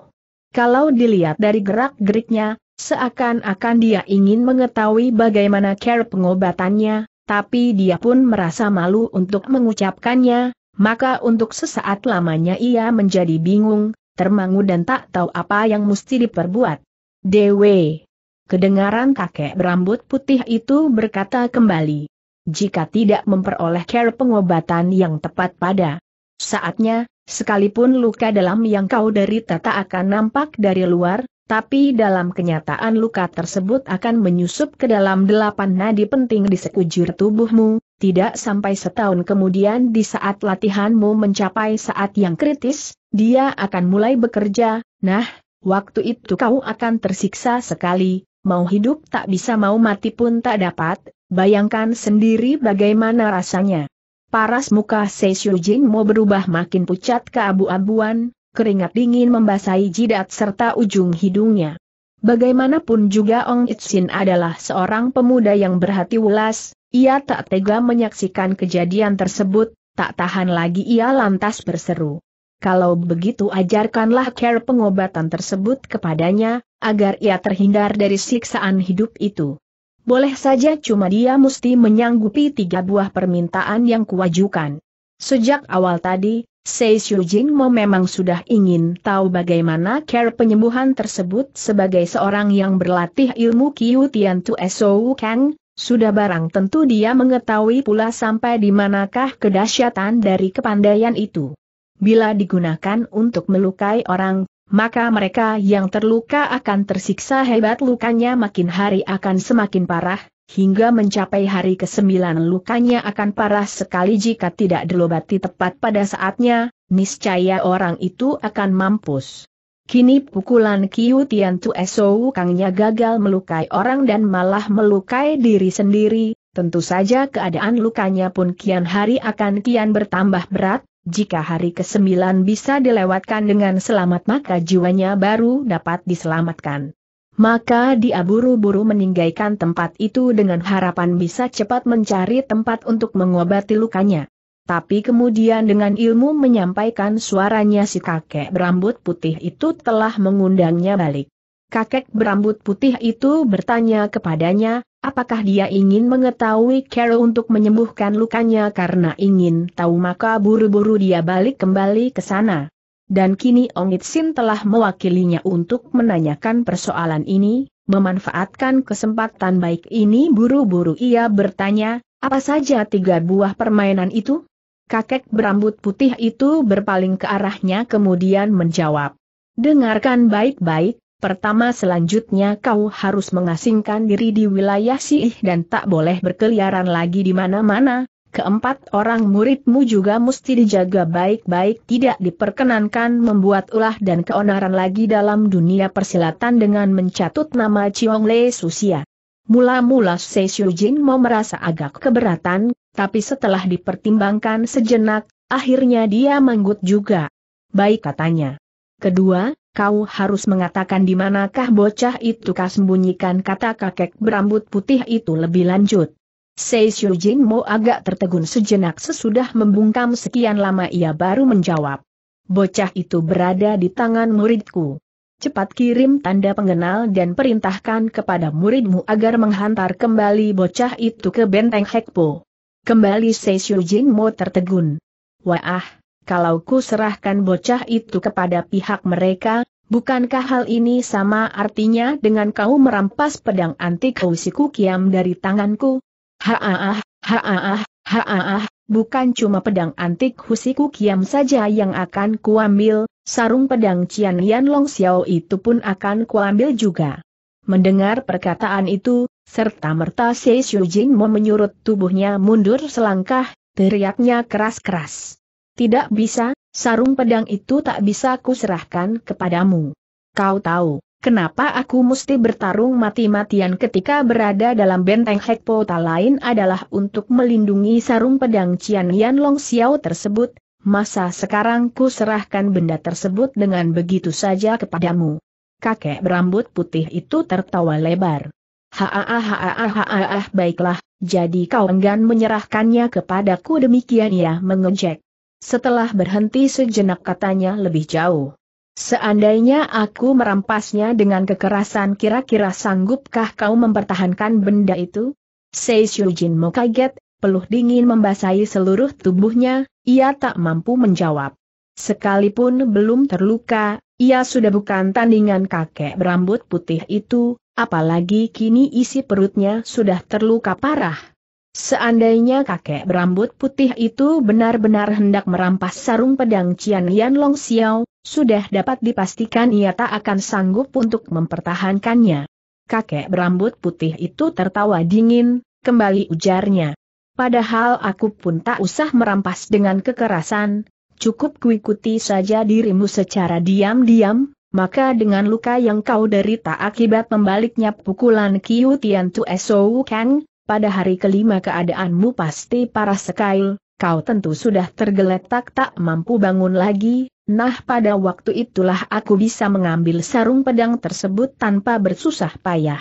Kalau dilihat dari gerak-geriknya, Seakan-akan dia ingin mengetahui bagaimana care pengobatannya, tapi dia pun merasa malu untuk mengucapkannya, maka untuk sesaat lamanya ia menjadi bingung, termangu dan tak tahu apa yang mesti diperbuat. Dewe. Kedengaran kakek berambut putih itu berkata kembali. Jika tidak memperoleh care pengobatan yang tepat pada saatnya, sekalipun luka dalam yang kau derita tak akan nampak dari luar, tapi dalam kenyataan luka tersebut akan menyusup ke dalam delapan nadi penting di sekujur tubuhmu, tidak sampai setahun kemudian di saat latihanmu mencapai saat yang kritis, dia akan mulai bekerja, nah, waktu itu kau akan tersiksa sekali, mau hidup tak bisa mau mati pun tak dapat, bayangkan sendiri bagaimana rasanya. Paras muka Seishu Jin mau berubah makin pucat ke abu abuan keringat dingin membasahi jidat serta ujung hidungnya. Bagaimanapun juga Ong Itsin adalah seorang pemuda yang berhati ulas, ia tak tega menyaksikan kejadian tersebut, tak tahan lagi ia lantas berseru. Kalau begitu ajarkanlah care pengobatan tersebut kepadanya, agar ia terhindar dari siksaan hidup itu. Boleh saja cuma dia mesti menyanggupi tiga buah permintaan yang kuajukan. Sejak awal tadi, Sei Xiu Mo memang sudah ingin tahu bagaimana cara penyembuhan tersebut sebagai seorang yang berlatih ilmu Qiu Tian Tu Sou Kang, sudah barang tentu dia mengetahui pula sampai di manakah kedahsyatan dari kepandaian itu. Bila digunakan untuk melukai orang, maka mereka yang terluka akan tersiksa hebat lukanya makin hari akan semakin parah, hingga mencapai hari ke-9 lukanya akan parah sekali jika tidak dilobati tepat pada saatnya, niscaya orang itu akan mampus. Kini pukulan Kiu Tian Tu Esou Kangnya gagal melukai orang dan malah melukai diri sendiri, tentu saja keadaan lukanya pun kian hari akan kian bertambah berat, jika hari ke-9 bisa dilewatkan dengan selamat maka jiwanya baru dapat diselamatkan. Maka dia buru-buru meninggalkan tempat itu dengan harapan bisa cepat mencari tempat untuk mengobati lukanya. Tapi kemudian dengan ilmu menyampaikan suaranya si kakek berambut putih itu telah mengundangnya balik. Kakek berambut putih itu bertanya kepadanya, apakah dia ingin mengetahui Kero untuk menyembuhkan lukanya karena ingin tahu maka buru-buru dia balik kembali ke sana dan kini Ongit Sin telah mewakilinya untuk menanyakan persoalan ini, memanfaatkan kesempatan baik ini buru-buru ia bertanya, apa saja tiga buah permainan itu? Kakek berambut putih itu berpaling ke arahnya kemudian menjawab. Dengarkan baik-baik, pertama selanjutnya kau harus mengasingkan diri di wilayah sih dan tak boleh berkeliaran lagi di mana-mana, Keempat orang muridmu juga mesti dijaga baik-baik tidak diperkenankan membuat ulah dan keonaran lagi dalam dunia persilatan dengan mencatut nama Chiong Le Susia. Mula-mula Se Jin mau merasa agak keberatan, tapi setelah dipertimbangkan sejenak, akhirnya dia manggut juga. Baik katanya. Kedua, kau harus mengatakan di manakah bocah itu kasembunyikan kata kakek berambut putih itu lebih lanjut. Sei Jin Mo agak tertegun sejenak sesudah membungkam sekian lama ia baru menjawab. Bocah itu berada di tangan muridku. Cepat kirim tanda pengenal dan perintahkan kepada muridmu agar menghantar kembali bocah itu ke benteng Hekpo. Kembali Sei Jin Mo tertegun. Wah, kalau ku serahkan bocah itu kepada pihak mereka, Bukankah hal ini sama artinya dengan kau merampas pedang antik Kausiku Kiam dari tanganku? Haah, ah, haah, ah, haah, ah. bukan cuma pedang antik Husiku Kiam saja yang akan kuambil, sarung pedang Cian Yan Long Xiao itu pun akan kuambil juga. Mendengar perkataan itu, serta merta Sei Xiu Jin mau menyurut tubuhnya mundur selangkah, teriaknya keras-keras. Tidak bisa, sarung pedang itu tak bisa kuserahkan kepadamu. Kau tahu. Kenapa aku mesti bertarung mati-matian ketika berada dalam benteng Hekpota lain adalah untuk melindungi sarung pedang Cian Yan Long Xiao tersebut, masa sekarang ku serahkan benda tersebut dengan begitu saja kepadamu. Kakek berambut putih itu tertawa lebar. ha ha ha. baiklah, jadi kau enggan menyerahkannya kepadaku demikian ya, mengejek. Setelah berhenti sejenak katanya lebih jauh. Seandainya aku merampasnya dengan kekerasan kira-kira sanggupkah kau mempertahankan benda itu? Sei Shujin mau kaget, peluh dingin membasahi seluruh tubuhnya, ia tak mampu menjawab. Sekalipun belum terluka, ia sudah bukan tandingan kakek berambut putih itu, apalagi kini isi perutnya sudah terluka parah. Seandainya kakek berambut putih itu benar-benar hendak merampas sarung pedang Cian Yan Long Xiao, sudah dapat dipastikan ia tak akan sanggup untuk mempertahankannya. Kakek berambut putih itu tertawa dingin, kembali ujarnya. Padahal aku pun tak usah merampas dengan kekerasan, cukup kuikuti saja dirimu secara diam-diam, maka dengan luka yang kau derita akibat membaliknya pukulan Qiu Tian Tu Esou Kang, pada hari kelima keadaanmu pasti parah sekali, kau tentu sudah tergeletak tak mampu bangun lagi, nah pada waktu itulah aku bisa mengambil sarung pedang tersebut tanpa bersusah payah.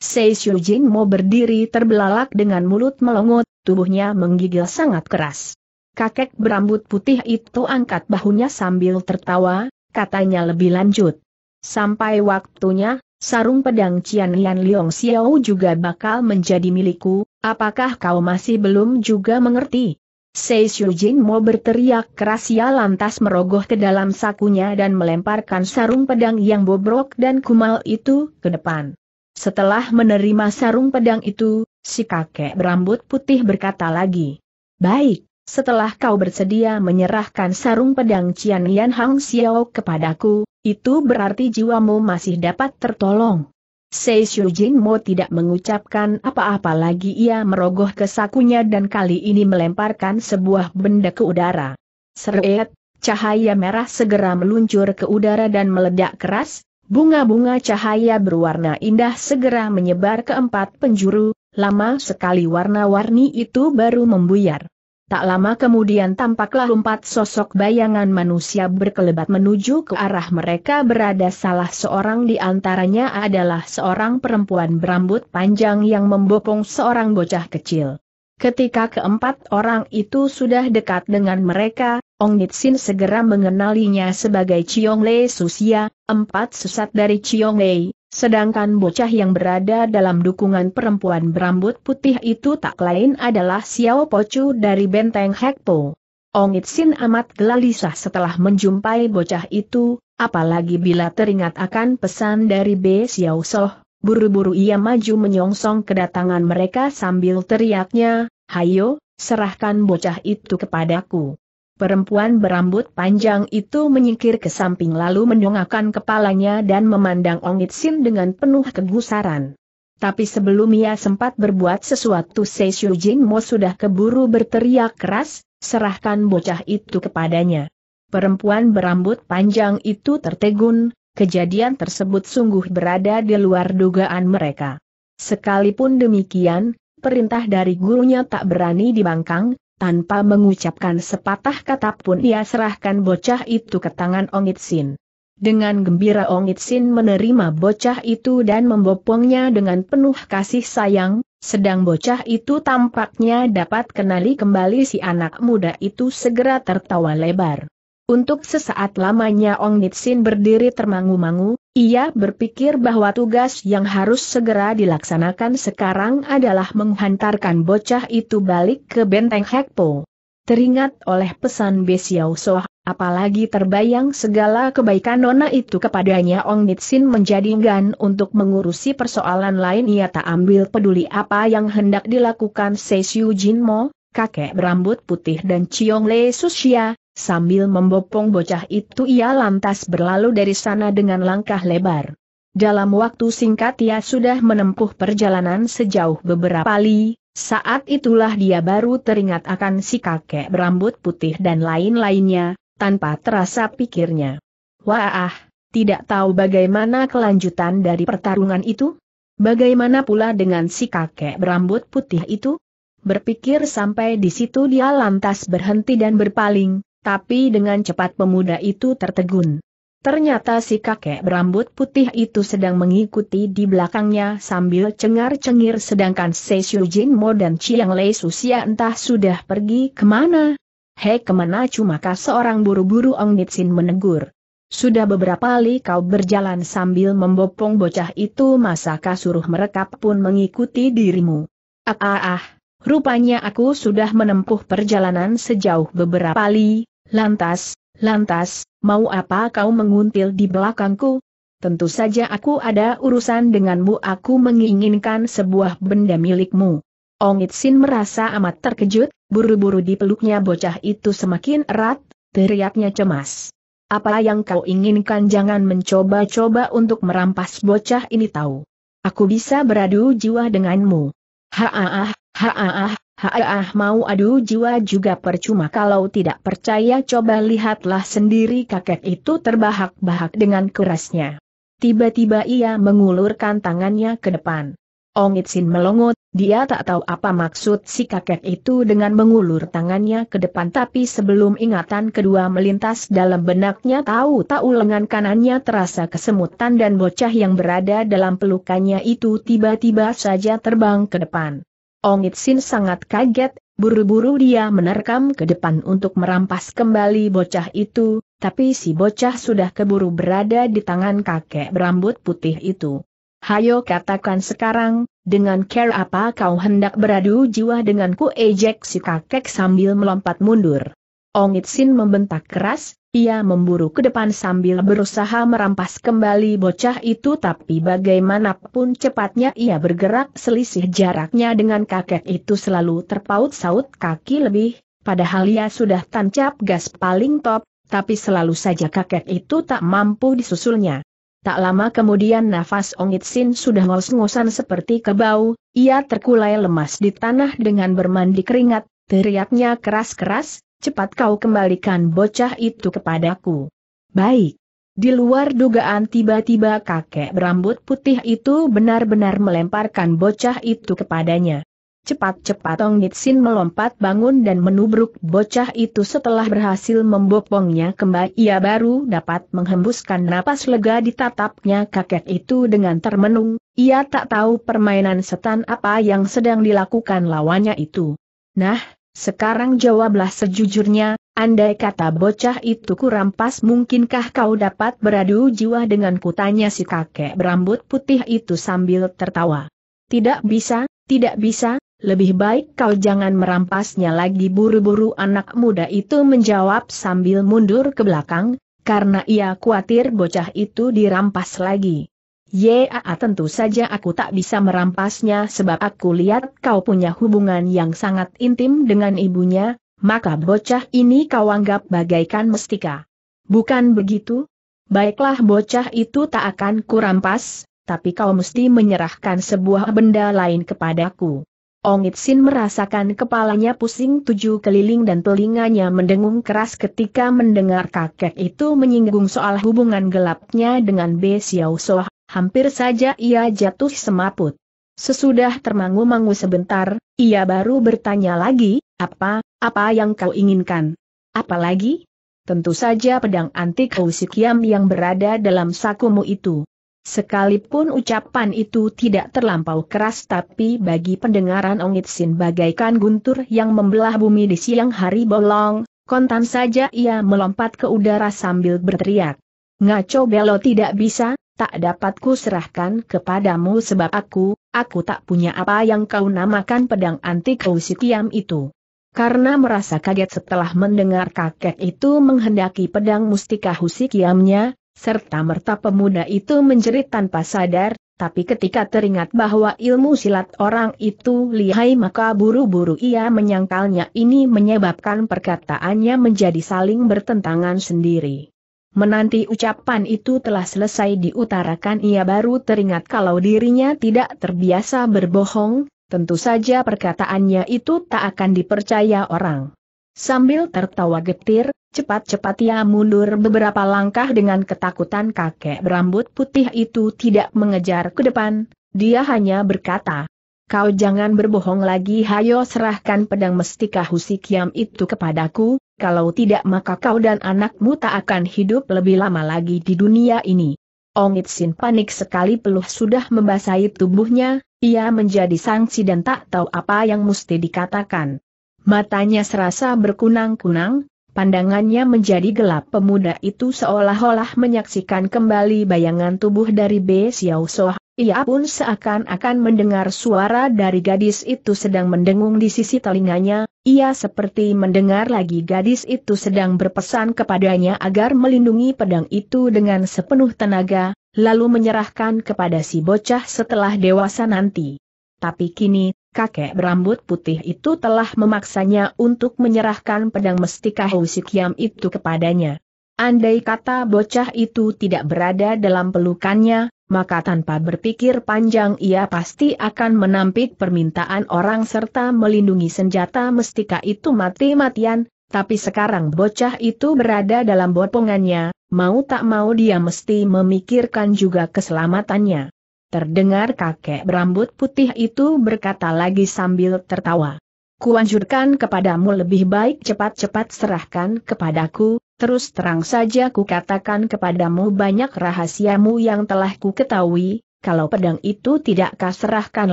Sei Jin mau berdiri terbelalak dengan mulut melongot, tubuhnya menggigil sangat keras. Kakek berambut putih itu angkat bahunya sambil tertawa, katanya lebih lanjut. Sampai waktunya, sarung pedang Cian Lian Liong Xiao juga bakal menjadi milikku, apakah kau masih belum juga mengerti? Sei Jin mau berteriak keras ia lantas merogoh ke dalam sakunya dan melemparkan sarung pedang yang bobrok dan kumal itu ke depan. Setelah menerima sarung pedang itu, si kakek berambut putih berkata lagi. Baik, setelah kau bersedia menyerahkan sarung pedang Cian Yan Hang Xiao kepadaku, itu berarti jiwamu masih dapat tertolong. Sei Xiu Jin Mo tidak mengucapkan apa-apa lagi ia merogoh ke sakunya dan kali ini melemparkan sebuah benda ke udara. Seret, cahaya merah segera meluncur ke udara dan meledak keras, bunga-bunga cahaya berwarna indah segera menyebar ke empat penjuru, lama sekali warna-warni itu baru membuyar. Tak lama kemudian tampaklah empat sosok bayangan manusia berkelebat menuju ke arah mereka berada salah seorang di antaranya adalah seorang perempuan berambut panjang yang membopong seorang bocah kecil. Ketika keempat orang itu sudah dekat dengan mereka, Ong Nitsin segera mengenalinya sebagai Chiong Le Susia, empat sesat dari Chiong Le, Sedangkan bocah yang berada dalam dukungan perempuan berambut putih itu tak lain adalah Xiao Pocu dari benteng Hekpo. Ong Itsin amat gelisah setelah menjumpai bocah itu, apalagi bila teringat akan pesan dari B. Xiao Soh, buru-buru ia maju menyongsong kedatangan mereka sambil teriaknya, Hayo, serahkan bocah itu kepadaku. Perempuan berambut panjang itu menyingkir ke samping lalu mendongakkan kepalanya dan memandang Ong Sin dengan penuh kegusaran. Tapi sebelum ia sempat berbuat sesuatu Seishu Mo sudah keburu berteriak keras, serahkan bocah itu kepadanya. Perempuan berambut panjang itu tertegun, kejadian tersebut sungguh berada di luar dugaan mereka. Sekalipun demikian, perintah dari gurunya tak berani dibangkang, tanpa mengucapkan sepatah kata pun ia serahkan bocah itu ke tangan Ongit Sin. Dengan gembira Ongit Sin menerima bocah itu dan membopongnya dengan penuh kasih sayang, sedang bocah itu tampaknya dapat kenali kembali si anak muda itu segera tertawa lebar. Untuk sesaat lamanya Ong Nitsin berdiri termangu-mangu, ia berpikir bahwa tugas yang harus segera dilaksanakan sekarang adalah menghantarkan bocah itu balik ke benteng Hekpo. Teringat oleh pesan Besiau Soh, apalagi terbayang segala kebaikan Nona itu kepadanya Ong Nitsin menjadi enggan untuk mengurusi persoalan lain ia tak ambil peduli apa yang hendak dilakukan Seisiu Jinmo, kakek berambut putih dan Chiong Le Susia, Sambil membopong bocah itu ia lantas berlalu dari sana dengan langkah lebar. Dalam waktu singkat ia sudah menempuh perjalanan sejauh beberapa li, saat itulah dia baru teringat akan si kakek berambut putih dan lain-lainnya, tanpa terasa pikirnya. Wah, tidak tahu bagaimana kelanjutan dari pertarungan itu? Bagaimana pula dengan si kakek berambut putih itu? Berpikir sampai di situ dia lantas berhenti dan berpaling, tapi dengan cepat pemuda itu tertegun. Ternyata si kakek berambut putih itu sedang mengikuti di belakangnya sambil cengar-cengir sedangkan Se Jin Mo dan Chiang Lei Susia entah sudah pergi kemana. Hei kemana cuma kah seorang buru-buru Ong Nitsin menegur. Sudah beberapa kali kau berjalan sambil membopong bocah itu masakah suruh merekap pun mengikuti dirimu. Ah ah ah, rupanya aku sudah menempuh perjalanan sejauh beberapa kali, Lantas, lantas, mau apa kau menguntil di belakangku? Tentu saja aku ada urusan denganmu aku menginginkan sebuah benda milikmu. Ong Sin merasa amat terkejut, buru-buru dipeluknya bocah itu semakin erat, teriaknya cemas. Apa yang kau inginkan jangan mencoba-coba untuk merampas bocah ini tahu. Aku bisa beradu jiwa denganmu. Haah, haah. Haah mau adu jiwa juga percuma kalau tidak percaya coba lihatlah sendiri kakek itu terbahak-bahak dengan kerasnya. Tiba-tiba ia mengulurkan tangannya ke depan. Ong Sin melongot, dia tak tahu apa maksud si kakek itu dengan mengulur tangannya ke depan tapi sebelum ingatan kedua melintas dalam benaknya tahu-tahu lengan kanannya terasa kesemutan dan bocah yang berada dalam pelukannya itu tiba-tiba saja terbang ke depan. Ong Itsin sangat kaget, buru-buru dia menerkam ke depan untuk merampas kembali bocah itu, tapi si bocah sudah keburu berada di tangan kakek berambut putih itu. Hayo katakan sekarang, dengan care apa kau hendak beradu jiwa denganku ejek si kakek sambil melompat mundur. Ong Itsin membentak keras, ia memburu ke depan sambil berusaha merampas kembali bocah itu tapi bagaimanapun cepatnya ia bergerak selisih jaraknya dengan kakek itu selalu terpaut saut kaki lebih, padahal ia sudah tancap gas paling top, tapi selalu saja kakek itu tak mampu disusulnya. Tak lama kemudian nafas Ongit Sin sudah ngos-ngosan seperti kebau, ia terkulai lemas di tanah dengan bermandi keringat, teriaknya keras-keras, cepat kau kembalikan bocah itu kepadaku. Baik. Di luar dugaan tiba-tiba kakek berambut putih itu benar-benar melemparkan bocah itu kepadanya. Cepat-cepat Tong Nitsin melompat bangun dan menubruk bocah itu setelah berhasil membopongnya kembali ia baru dapat menghembuskan napas lega ditatapnya kakek itu dengan termenung, ia tak tahu permainan setan apa yang sedang dilakukan lawannya itu. Nah, sekarang jawablah sejujurnya, andai kata bocah itu kurampas mungkinkah kau dapat beradu jiwa dengan kutanya si kakek berambut putih itu sambil tertawa. Tidak bisa, tidak bisa, lebih baik kau jangan merampasnya lagi buru-buru anak muda itu menjawab sambil mundur ke belakang, karena ia khawatir bocah itu dirampas lagi. Ya, tentu saja aku tak bisa merampasnya sebab aku lihat kau punya hubungan yang sangat intim dengan ibunya, maka bocah ini kau anggap bagaikan mestika. Bukan begitu? Baiklah bocah itu tak akan kurampas, tapi kau mesti menyerahkan sebuah benda lain kepadaku. Ongit Sin merasakan kepalanya pusing tujuh keliling dan telinganya mendengung keras ketika mendengar kakek itu menyinggung soal hubungan gelapnya dengan Be Xiao Soh hampir saja ia jatuh semaput. Sesudah termangu-mangu sebentar, ia baru bertanya lagi, apa, apa yang kau inginkan? Apalagi? Tentu saja pedang antik kausikiam yang berada dalam sakumu itu. Sekalipun ucapan itu tidak terlampau keras tapi bagi pendengaran Ongit Sin bagaikan guntur yang membelah bumi di siang hari bolong, kontan saja ia melompat ke udara sambil berteriak. Ngaco Belo tidak bisa, tak dapat ku serahkan kepadamu sebab aku, aku tak punya apa yang kau namakan pedang anti kausikiam itu. Karena merasa kaget setelah mendengar kakek itu menghendaki pedang mustika husikiamnya, serta merta pemuda itu menjerit tanpa sadar, tapi ketika teringat bahwa ilmu silat orang itu lihai maka buru-buru ia menyangkalnya ini menyebabkan perkataannya menjadi saling bertentangan sendiri. Menanti ucapan itu telah selesai diutarakan ia baru teringat kalau dirinya tidak terbiasa berbohong, tentu saja perkataannya itu tak akan dipercaya orang. Sambil tertawa getir, cepat-cepat ia mundur beberapa langkah dengan ketakutan kakek berambut putih itu tidak mengejar ke depan, dia hanya berkata, Kau jangan berbohong lagi hayo serahkan pedang mestika husikiam itu kepadaku, kalau tidak maka kau dan anakmu tak akan hidup lebih lama lagi di dunia ini. Ong Itsin panik sekali peluh sudah membasahi tubuhnya, ia menjadi sangsi dan tak tahu apa yang mesti dikatakan. Matanya serasa berkunang-kunang, Pandangannya menjadi gelap pemuda itu seolah-olah menyaksikan kembali bayangan tubuh dari B. Xiao Soh. Ia pun seakan-akan mendengar suara dari gadis itu sedang mendengung di sisi telinganya, ia seperti mendengar lagi gadis itu sedang berpesan kepadanya agar melindungi pedang itu dengan sepenuh tenaga, lalu menyerahkan kepada si bocah setelah dewasa nanti. Tapi kini, kakek berambut putih itu telah memaksanya untuk menyerahkan pedang mestika Husikiam itu kepadanya. Andai kata bocah itu tidak berada dalam pelukannya, maka tanpa berpikir panjang ia pasti akan menampik permintaan orang serta melindungi senjata mestika itu mati-matian, tapi sekarang bocah itu berada dalam bopongannya, mau tak mau dia mesti memikirkan juga keselamatannya. Terdengar kakek berambut putih itu berkata lagi sambil tertawa. Kuanjurkan kepadamu lebih baik cepat-cepat serahkan kepadaku, terus terang saja ku katakan kepadamu banyak rahasiamu yang telah ku ketahui, kalau pedang itu tidak kau serahkan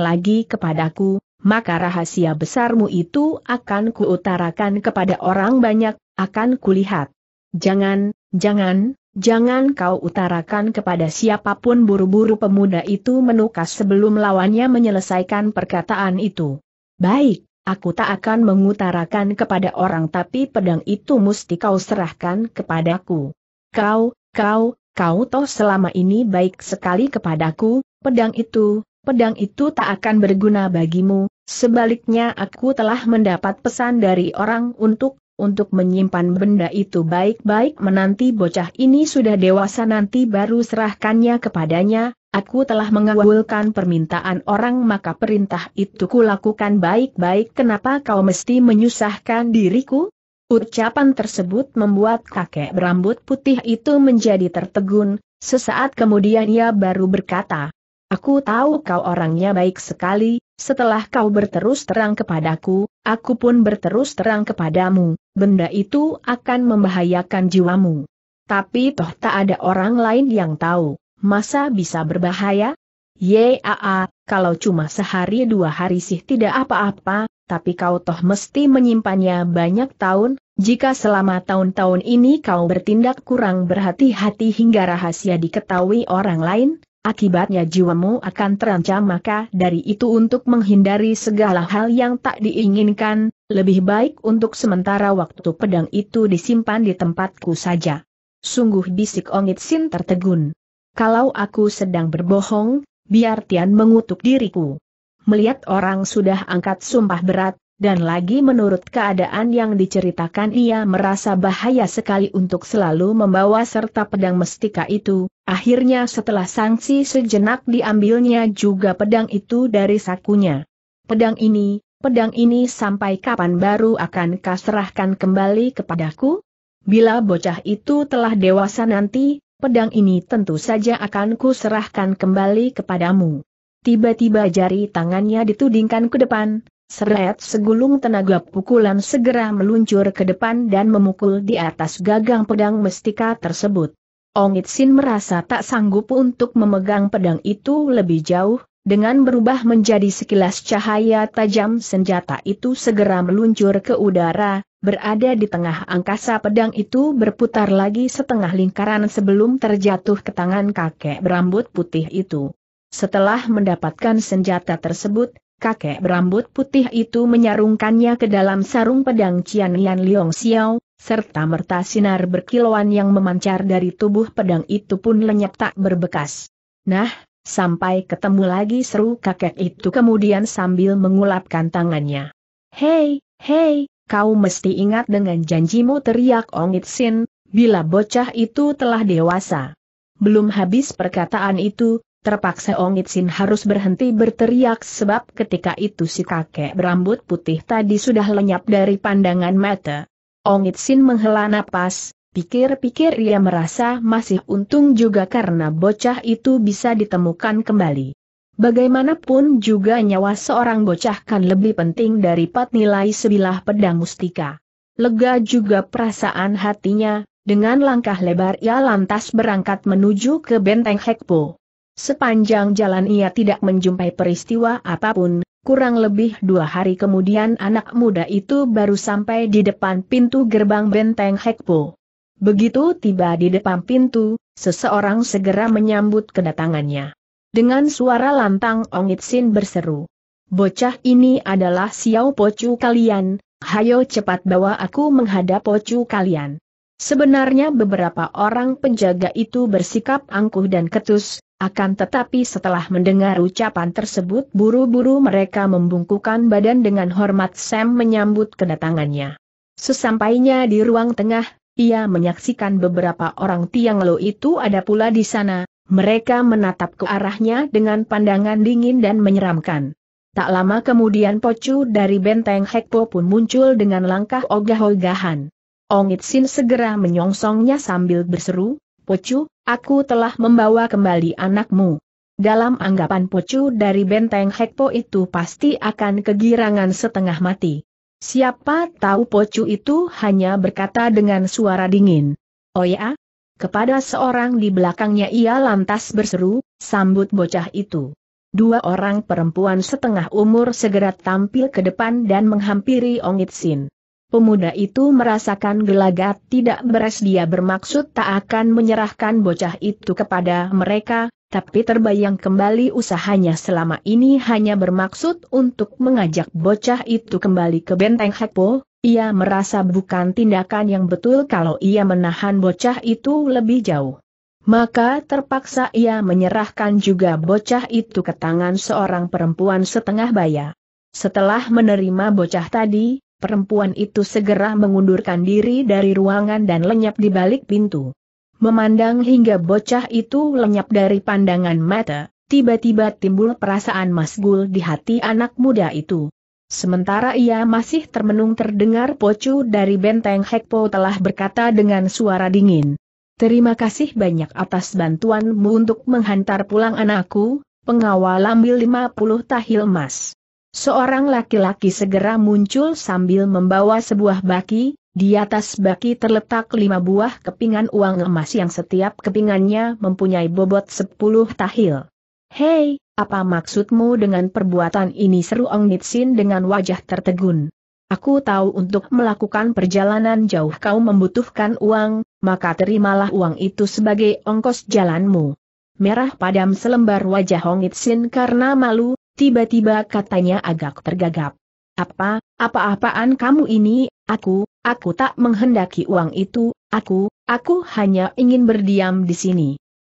lagi kepadaku, maka rahasia besarmu itu akan kuutarakan kepada orang banyak, akan kulihat. Jangan, jangan, Jangan kau utarakan kepada siapapun buru-buru pemuda itu menukas sebelum lawannya menyelesaikan perkataan itu. Baik, aku tak akan mengutarakan kepada orang tapi pedang itu mesti kau serahkan kepadaku. Kau, kau, kau toh selama ini baik sekali kepadaku, pedang itu, pedang itu tak akan berguna bagimu, sebaliknya aku telah mendapat pesan dari orang untuk untuk menyimpan benda itu baik-baik menanti bocah ini sudah dewasa nanti baru serahkannya kepadanya, aku telah mengawulkan permintaan orang maka perintah itu kulakukan baik-baik kenapa kau mesti menyusahkan diriku? Ucapan tersebut membuat kakek berambut putih itu menjadi tertegun, sesaat kemudian ia baru berkata, Aku tahu kau orangnya baik sekali, setelah kau berterus terang kepadaku, aku pun berterus terang kepadamu, benda itu akan membahayakan jiwamu. Tapi toh tak ada orang lain yang tahu, masa bisa berbahaya? Yaa, kalau cuma sehari dua hari sih tidak apa-apa, tapi kau toh mesti menyimpannya banyak tahun, jika selama tahun-tahun ini kau bertindak kurang berhati-hati hingga rahasia diketahui orang lain, Akibatnya jiwamu akan terancam maka dari itu untuk menghindari segala hal yang tak diinginkan, lebih baik untuk sementara waktu pedang itu disimpan di tempatku saja. Sungguh bisik Ongit Sin tertegun. Kalau aku sedang berbohong, biar Tian mengutuk diriku. Melihat orang sudah angkat sumpah berat, dan lagi menurut keadaan yang diceritakan ia merasa bahaya sekali untuk selalu membawa serta pedang mestika itu, akhirnya setelah sanksi sejenak diambilnya juga pedang itu dari sakunya. Pedang ini, pedang ini sampai kapan baru akan kaserahkan kembali kepadaku? Bila bocah itu telah dewasa nanti, pedang ini tentu saja akan kuserahkan kembali kepadamu. Tiba-tiba jari tangannya ditudingkan ke depan, Seret segulung tenaga pukulan segera meluncur ke depan dan memukul di atas gagang pedang mestika tersebut. Ongit Sin merasa tak sanggup untuk memegang pedang itu lebih jauh, dengan berubah menjadi sekilas cahaya tajam senjata itu segera meluncur ke udara, berada di tengah angkasa pedang itu berputar lagi setengah lingkaran sebelum terjatuh ke tangan kakek berambut putih itu. Setelah mendapatkan senjata tersebut, kakek berambut putih itu menyarungkannya ke dalam sarung pedang Cian Lian Liong Xiao, serta merta sinar berkilauan yang memancar dari tubuh pedang itu pun lenyap tak berbekas. Nah, sampai ketemu lagi seru kakek itu kemudian sambil mengulapkan tangannya. Hei, hei, kau mesti ingat dengan janjimu teriak Ong Itsin, bila bocah itu telah dewasa. Belum habis perkataan itu, Terpaksa Ong Itsin harus berhenti berteriak sebab ketika itu si kakek berambut putih tadi sudah lenyap dari pandangan mata. Ong Itsin menghela napas, pikir-pikir ia merasa masih untung juga karena bocah itu bisa ditemukan kembali. Bagaimanapun juga nyawa seorang bocah kan lebih penting daripada nilai sebilah pedang mustika. Lega juga perasaan hatinya, dengan langkah lebar ia lantas berangkat menuju ke benteng Hekpo. Sepanjang jalan ia tidak menjumpai peristiwa apapun, kurang lebih dua hari kemudian anak muda itu baru sampai di depan pintu gerbang benteng Hekpo. Begitu tiba di depan pintu, seseorang segera menyambut kedatangannya. Dengan suara lantang Ong Itsin berseru. Bocah ini adalah Xiao Pocu kalian, hayo cepat bawa aku menghadap Pocu kalian. Sebenarnya beberapa orang penjaga itu bersikap angkuh dan ketus, akan tetapi setelah mendengar ucapan tersebut buru-buru mereka membungkukan badan dengan hormat Sam menyambut kedatangannya. Sesampainya di ruang tengah, ia menyaksikan beberapa orang tiang lo itu ada pula di sana, mereka menatap ke arahnya dengan pandangan dingin dan menyeramkan. Tak lama kemudian Pocu dari benteng Hekpo pun muncul dengan langkah ogah-ogahan. Ongit Sin segera menyongsongnya sambil berseru, Pocu, aku telah membawa kembali anakmu. Dalam anggapan Pocu dari benteng Hekpo itu pasti akan kegirangan setengah mati. Siapa tahu Pocu itu hanya berkata dengan suara dingin. Oh ya? Kepada seorang di belakangnya ia lantas berseru, sambut bocah itu. Dua orang perempuan setengah umur segera tampil ke depan dan menghampiri Ong Itsin. Pemuda itu merasakan gelagat tidak beres dia bermaksud tak akan menyerahkan bocah itu kepada mereka, tapi terbayang kembali usahanya selama ini hanya bermaksud untuk mengajak bocah itu kembali ke benteng Hekpo, ia merasa bukan tindakan yang betul kalau ia menahan bocah itu lebih jauh. Maka terpaksa ia menyerahkan juga bocah itu ke tangan seorang perempuan setengah baya. Setelah menerima bocah tadi, perempuan itu segera mengundurkan diri dari ruangan dan lenyap di balik pintu. Memandang hingga bocah itu lenyap dari pandangan mata, tiba-tiba timbul perasaan masgul di hati anak muda itu. Sementara ia masih termenung terdengar Pocu dari benteng Hekpo telah berkata dengan suara dingin. Terima kasih banyak atas bantuanmu untuk menghantar pulang anakku, pengawal ambil 50 tahil emas. Seorang laki-laki segera muncul sambil membawa sebuah baki, di atas baki terletak lima buah kepingan uang emas yang setiap kepingannya mempunyai bobot sepuluh tahil. Hei, apa maksudmu dengan perbuatan ini seru Ong Nitsin dengan wajah tertegun. Aku tahu untuk melakukan perjalanan jauh kau membutuhkan uang, maka terimalah uang itu sebagai ongkos jalanmu. Merah padam selembar wajah Hong Itsin karena malu, Tiba-tiba katanya agak tergagap. Apa, apa-apaan kamu ini, aku, aku tak menghendaki uang itu, aku, aku hanya ingin berdiam di sini.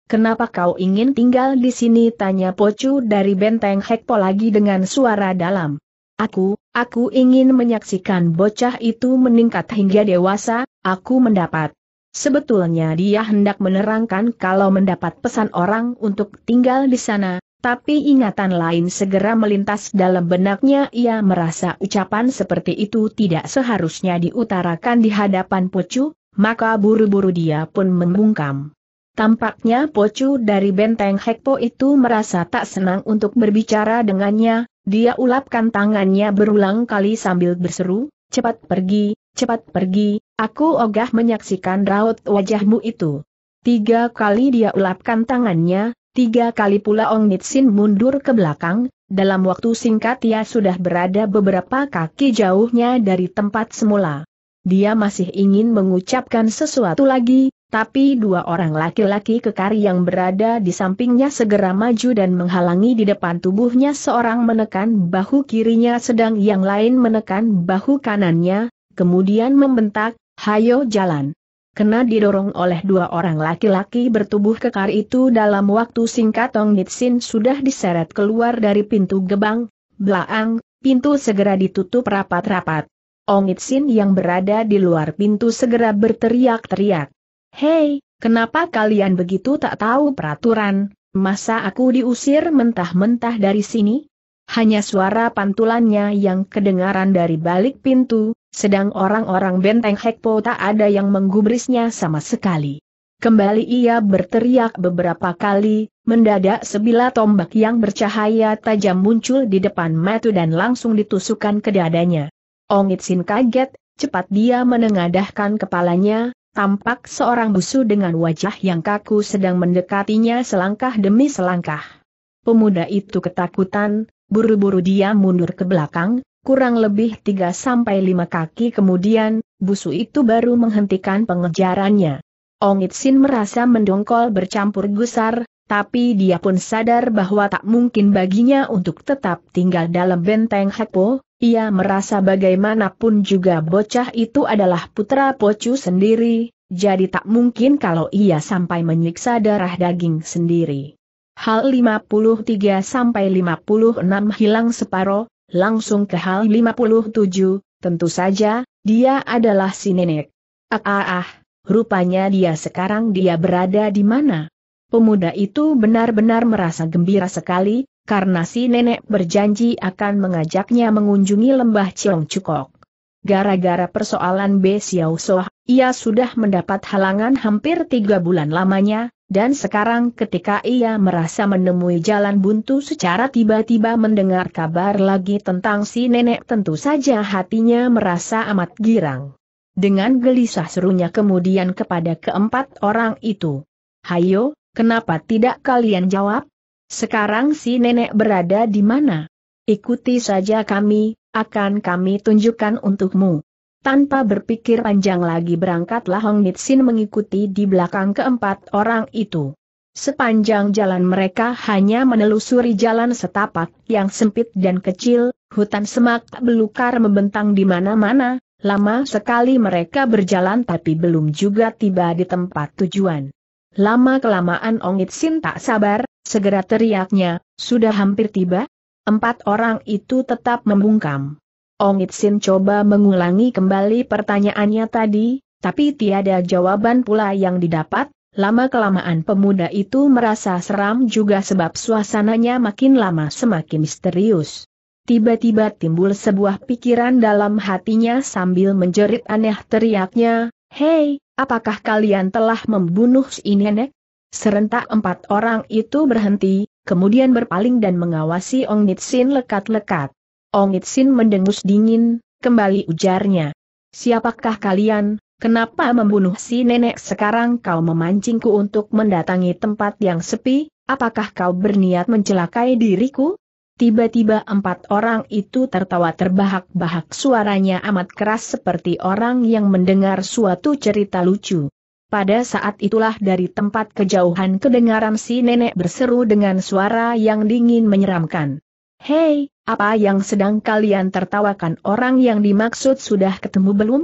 Kenapa kau ingin tinggal di sini? Tanya Pocu dari benteng Hekpo lagi dengan suara dalam. Aku, aku ingin menyaksikan bocah itu meningkat hingga dewasa, aku mendapat. Sebetulnya dia hendak menerangkan kalau mendapat pesan orang untuk tinggal di sana, tapi ingatan lain segera melintas dalam benaknya ia merasa ucapan seperti itu tidak seharusnya diutarakan di hadapan Pocu, maka buru-buru dia pun membungkam. Tampaknya Pocu dari benteng Hekpo itu merasa tak senang untuk berbicara dengannya, dia ulapkan tangannya berulang kali sambil berseru, cepat pergi, cepat pergi, aku ogah menyaksikan raut wajahmu itu. Tiga kali dia ulapkan tangannya, Tiga kali pula Ong Nitsin mundur ke belakang, dalam waktu singkat ia sudah berada beberapa kaki jauhnya dari tempat semula. Dia masih ingin mengucapkan sesuatu lagi, tapi dua orang laki-laki kekar yang berada di sampingnya segera maju dan menghalangi di depan tubuhnya seorang menekan bahu kirinya sedang yang lain menekan bahu kanannya, kemudian membentak, Hayo jalan kena didorong oleh dua orang laki-laki bertubuh kekar itu dalam waktu singkat Tong Nitsin sudah diseret keluar dari pintu gebang, belaang, pintu segera ditutup rapat-rapat. Ong Nitsin yang berada di luar pintu segera berteriak-teriak. Hei, kenapa kalian begitu tak tahu peraturan, masa aku diusir mentah-mentah dari sini? hanya suara pantulannya yang kedengaran dari balik pintu, sedang orang-orang benteng Hekpo tak ada yang menggubrisnya sama sekali. Kembali ia berteriak beberapa kali, mendadak sebilah tombak yang bercahaya tajam muncul di depan Matu dan langsung ditusukkan ke dadanya. Ongitsin kaget, cepat dia menengadahkan kepalanya, tampak seorang busu dengan wajah yang kaku sedang mendekatinya selangkah demi selangkah. Pemuda itu ketakutan, Buru-buru dia mundur ke belakang, kurang lebih 3 5 kaki kemudian, busu itu baru menghentikan pengejarannya. Ongit Sin merasa mendongkol bercampur gusar, tapi dia pun sadar bahwa tak mungkin baginya untuk tetap tinggal dalam benteng Hekpo, ia merasa bagaimanapun juga bocah itu adalah putra Pocu sendiri, jadi tak mungkin kalau ia sampai menyiksa darah daging sendiri. Hal 53 sampai 56 hilang separo, langsung ke hal 57, tentu saja, dia adalah si nenek. Ah ah ah, rupanya dia sekarang dia berada di mana? Pemuda itu benar-benar merasa gembira sekali, karena si nenek berjanji akan mengajaknya mengunjungi lembah Ciong Cukok. Gara-gara persoalan B Xiao Soh, ia sudah mendapat halangan hampir tiga bulan lamanya, dan sekarang ketika ia merasa menemui jalan buntu secara tiba-tiba mendengar kabar lagi tentang si nenek tentu saja hatinya merasa amat girang. Dengan gelisah serunya kemudian kepada keempat orang itu. Hayo, kenapa tidak kalian jawab? Sekarang si nenek berada di mana? Ikuti saja kami, akan kami tunjukkan untukmu. Tanpa berpikir panjang lagi berangkatlah Hong Nitsin mengikuti di belakang keempat orang itu. Sepanjang jalan mereka hanya menelusuri jalan setapak yang sempit dan kecil, hutan semak belukar membentang di mana-mana, lama sekali mereka berjalan tapi belum juga tiba di tempat tujuan. Lama-kelamaan Ong Itsin tak sabar, segera teriaknya, sudah hampir tiba? Empat orang itu tetap membungkam. Ong Itsin coba mengulangi kembali pertanyaannya tadi, tapi tiada jawaban pula yang didapat, lama-kelamaan pemuda itu merasa seram juga sebab suasananya makin lama semakin misterius. Tiba-tiba timbul sebuah pikiran dalam hatinya sambil menjerit aneh teriaknya, Hei, apakah kalian telah membunuh si nenek? Serentak empat orang itu berhenti, kemudian berpaling dan mengawasi Ong Nitsin lekat-lekat. Ong Itsin mendengus dingin, kembali ujarnya. Siapakah kalian, kenapa membunuh si nenek sekarang kau memancingku untuk mendatangi tempat yang sepi, apakah kau berniat mencelakai diriku? Tiba-tiba empat orang itu tertawa terbahak-bahak suaranya amat keras seperti orang yang mendengar suatu cerita lucu. Pada saat itulah dari tempat kejauhan kedengaran si nenek berseru dengan suara yang dingin menyeramkan. Hei, apa yang sedang kalian tertawakan orang yang dimaksud sudah ketemu belum?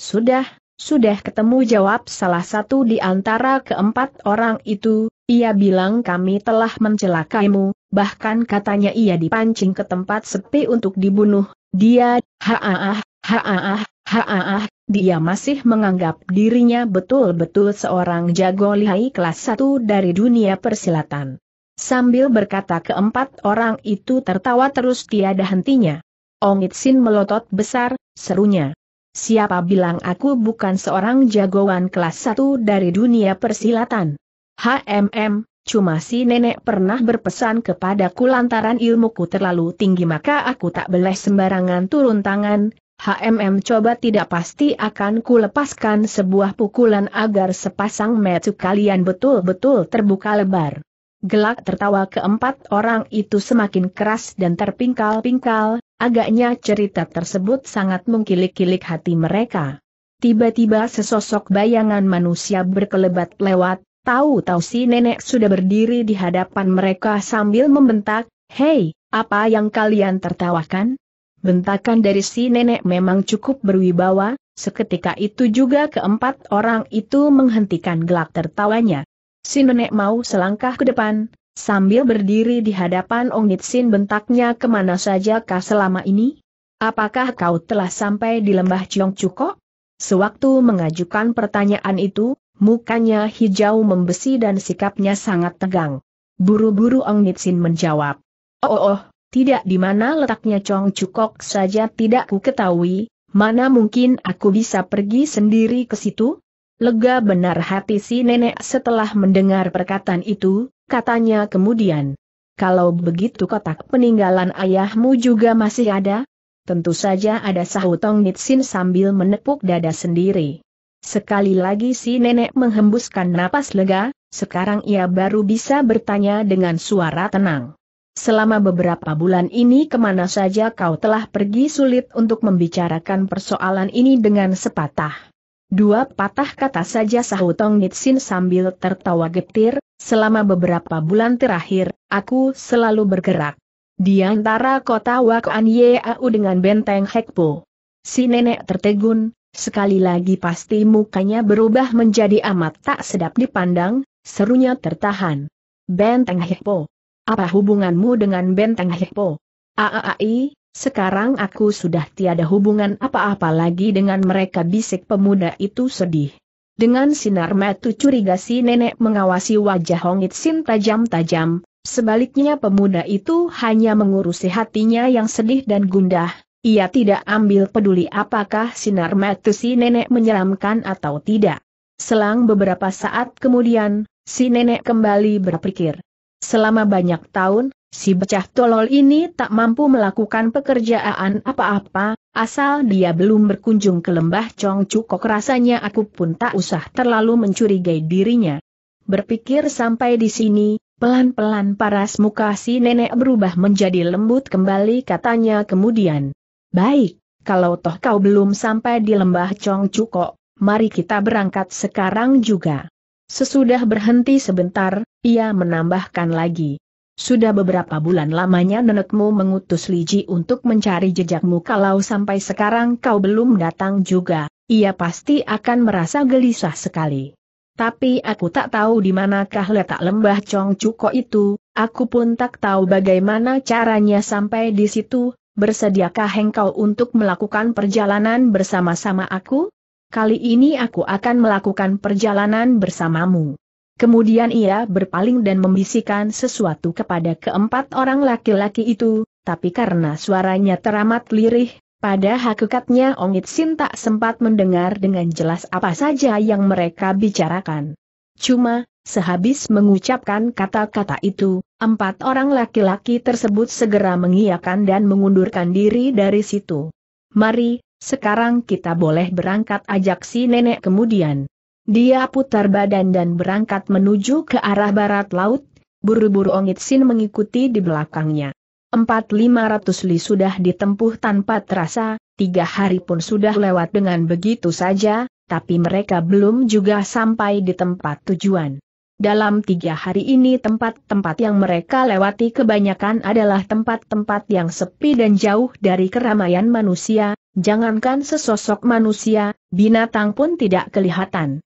Sudah, sudah ketemu jawab salah satu di antara keempat orang itu, ia bilang kami telah mencelakaimu, bahkan katanya ia dipancing ke tempat sepi untuk dibunuh, dia, haaah, haaah, haaah, dia masih menganggap dirinya betul-betul seorang jago lihai kelas satu dari dunia persilatan. Sambil berkata keempat orang itu tertawa terus tiada hentinya. Ong Sin melotot besar, serunya. Siapa bilang aku bukan seorang jagoan kelas satu dari dunia persilatan? HMM, cuma si nenek pernah berpesan kepadaku lantaran ilmuku terlalu tinggi maka aku tak boleh sembarangan turun tangan, HMM coba tidak pasti akan kulepaskan sebuah pukulan agar sepasang metu kalian betul-betul terbuka lebar. Gelak tertawa keempat orang itu semakin keras dan terpingkal-pingkal, agaknya cerita tersebut sangat mengkilik-kilik hati mereka. Tiba-tiba sesosok bayangan manusia berkelebat lewat, tahu-tahu si nenek sudah berdiri di hadapan mereka sambil membentak, Hei, apa yang kalian tertawakan? Bentakan dari si nenek memang cukup berwibawa, seketika itu juga keempat orang itu menghentikan gelak tertawanya. Si nenek mau selangkah ke depan, sambil berdiri di hadapan Ong Nitsin bentaknya kemana saja kah selama ini? Apakah kau telah sampai di lembah Ciong Cuko? Sewaktu mengajukan pertanyaan itu, mukanya hijau membesi dan sikapnya sangat tegang. Buru-buru Ong Nitsin menjawab. Oh, oh, oh, tidak di mana letaknya Ciong Cukok saja tidak ku ketahui, mana mungkin aku bisa pergi sendiri ke situ? Lega benar hati si nenek setelah mendengar perkataan itu, katanya kemudian. Kalau begitu kotak peninggalan ayahmu juga masih ada? Tentu saja ada sahutong Nitsin sambil menepuk dada sendiri. Sekali lagi si nenek menghembuskan napas lega, sekarang ia baru bisa bertanya dengan suara tenang. Selama beberapa bulan ini kemana saja kau telah pergi sulit untuk membicarakan persoalan ini dengan sepatah Dua patah kata saja sahutong Tong Nitsin sambil tertawa getir, selama beberapa bulan terakhir, aku selalu bergerak. Di antara kota Wakuan Yeau dengan benteng Hekpo. Si nenek tertegun, sekali lagi pasti mukanya berubah menjadi amat tak sedap dipandang, serunya tertahan. Benteng Hekpo. Apa hubunganmu dengan benteng Hekpo? Aaai, sekarang aku sudah tiada hubungan apa-apa lagi dengan mereka bisik pemuda itu sedih. Dengan sinar mata curiga si nenek mengawasi wajah Hong sin tajam-tajam, sebaliknya pemuda itu hanya mengurusi hatinya yang sedih dan gundah, ia tidak ambil peduli apakah sinar mata si nenek menyeramkan atau tidak. Selang beberapa saat kemudian, si nenek kembali berpikir. Selama banyak tahun, Si becah tolol ini tak mampu melakukan pekerjaan apa-apa, asal dia belum berkunjung ke lembah Chong Cukok rasanya aku pun tak usah terlalu mencurigai dirinya. Berpikir sampai di sini, pelan-pelan paras muka si nenek berubah menjadi lembut kembali katanya kemudian. Baik, kalau toh kau belum sampai di lembah Chong Cukok, mari kita berangkat sekarang juga. Sesudah berhenti sebentar, ia menambahkan lagi. Sudah beberapa bulan lamanya nenekmu mengutus Liji untuk mencari jejakmu kalau sampai sekarang kau belum datang juga, ia pasti akan merasa gelisah sekali. Tapi aku tak tahu di manakah letak lembah Chong Cuko itu, aku pun tak tahu bagaimana caranya sampai di situ, bersediakah engkau untuk melakukan perjalanan bersama-sama aku? Kali ini aku akan melakukan perjalanan bersamamu. Kemudian ia berpaling dan membisikkan sesuatu kepada keempat orang laki-laki itu, tapi karena suaranya teramat lirih, pada hakikatnya Ongit Sin tak sempat mendengar dengan jelas apa saja yang mereka bicarakan. Cuma, sehabis mengucapkan kata-kata itu, empat orang laki-laki tersebut segera mengiyakan dan mengundurkan diri dari situ. Mari, sekarang kita boleh berangkat ajak si nenek kemudian. Dia putar badan dan berangkat menuju ke arah barat laut, buru-buru Ongit Sin mengikuti di belakangnya. Empat lima ratus li sudah ditempuh tanpa terasa, tiga hari pun sudah lewat dengan begitu saja, tapi mereka belum juga sampai di tempat tujuan. Dalam tiga hari ini tempat-tempat yang mereka lewati kebanyakan adalah tempat-tempat yang sepi dan jauh dari keramaian manusia, jangankan sesosok manusia, binatang pun tidak kelihatan.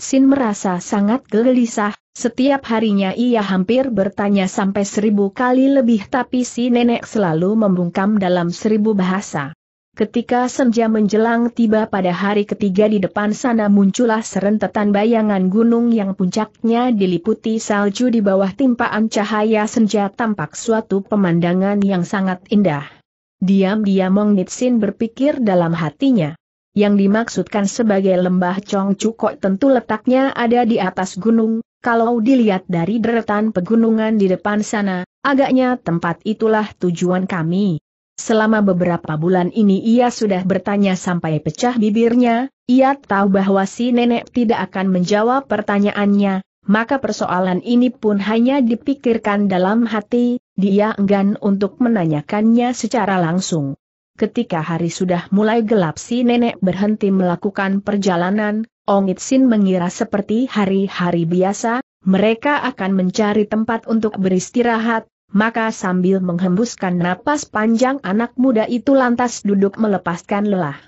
Sin merasa sangat gelisah, setiap harinya ia hampir bertanya sampai seribu kali lebih tapi si nenek selalu membungkam dalam seribu bahasa. Ketika senja menjelang tiba pada hari ketiga di depan sana muncullah serentetan bayangan gunung yang puncaknya diliputi salju di bawah timpaan cahaya senja tampak suatu pemandangan yang sangat indah. Diam-diam Ongit Nitsin berpikir dalam hatinya yang dimaksudkan sebagai lembah Chong Cukok tentu letaknya ada di atas gunung, kalau dilihat dari deretan pegunungan di depan sana, agaknya tempat itulah tujuan kami. Selama beberapa bulan ini ia sudah bertanya sampai pecah bibirnya, ia tahu bahwa si nenek tidak akan menjawab pertanyaannya, maka persoalan ini pun hanya dipikirkan dalam hati, dia enggan untuk menanyakannya secara langsung. Ketika hari sudah mulai gelap si nenek berhenti melakukan perjalanan, Ong Itsin mengira seperti hari-hari biasa, mereka akan mencari tempat untuk beristirahat, maka sambil menghembuskan napas panjang anak muda itu lantas duduk melepaskan lelah.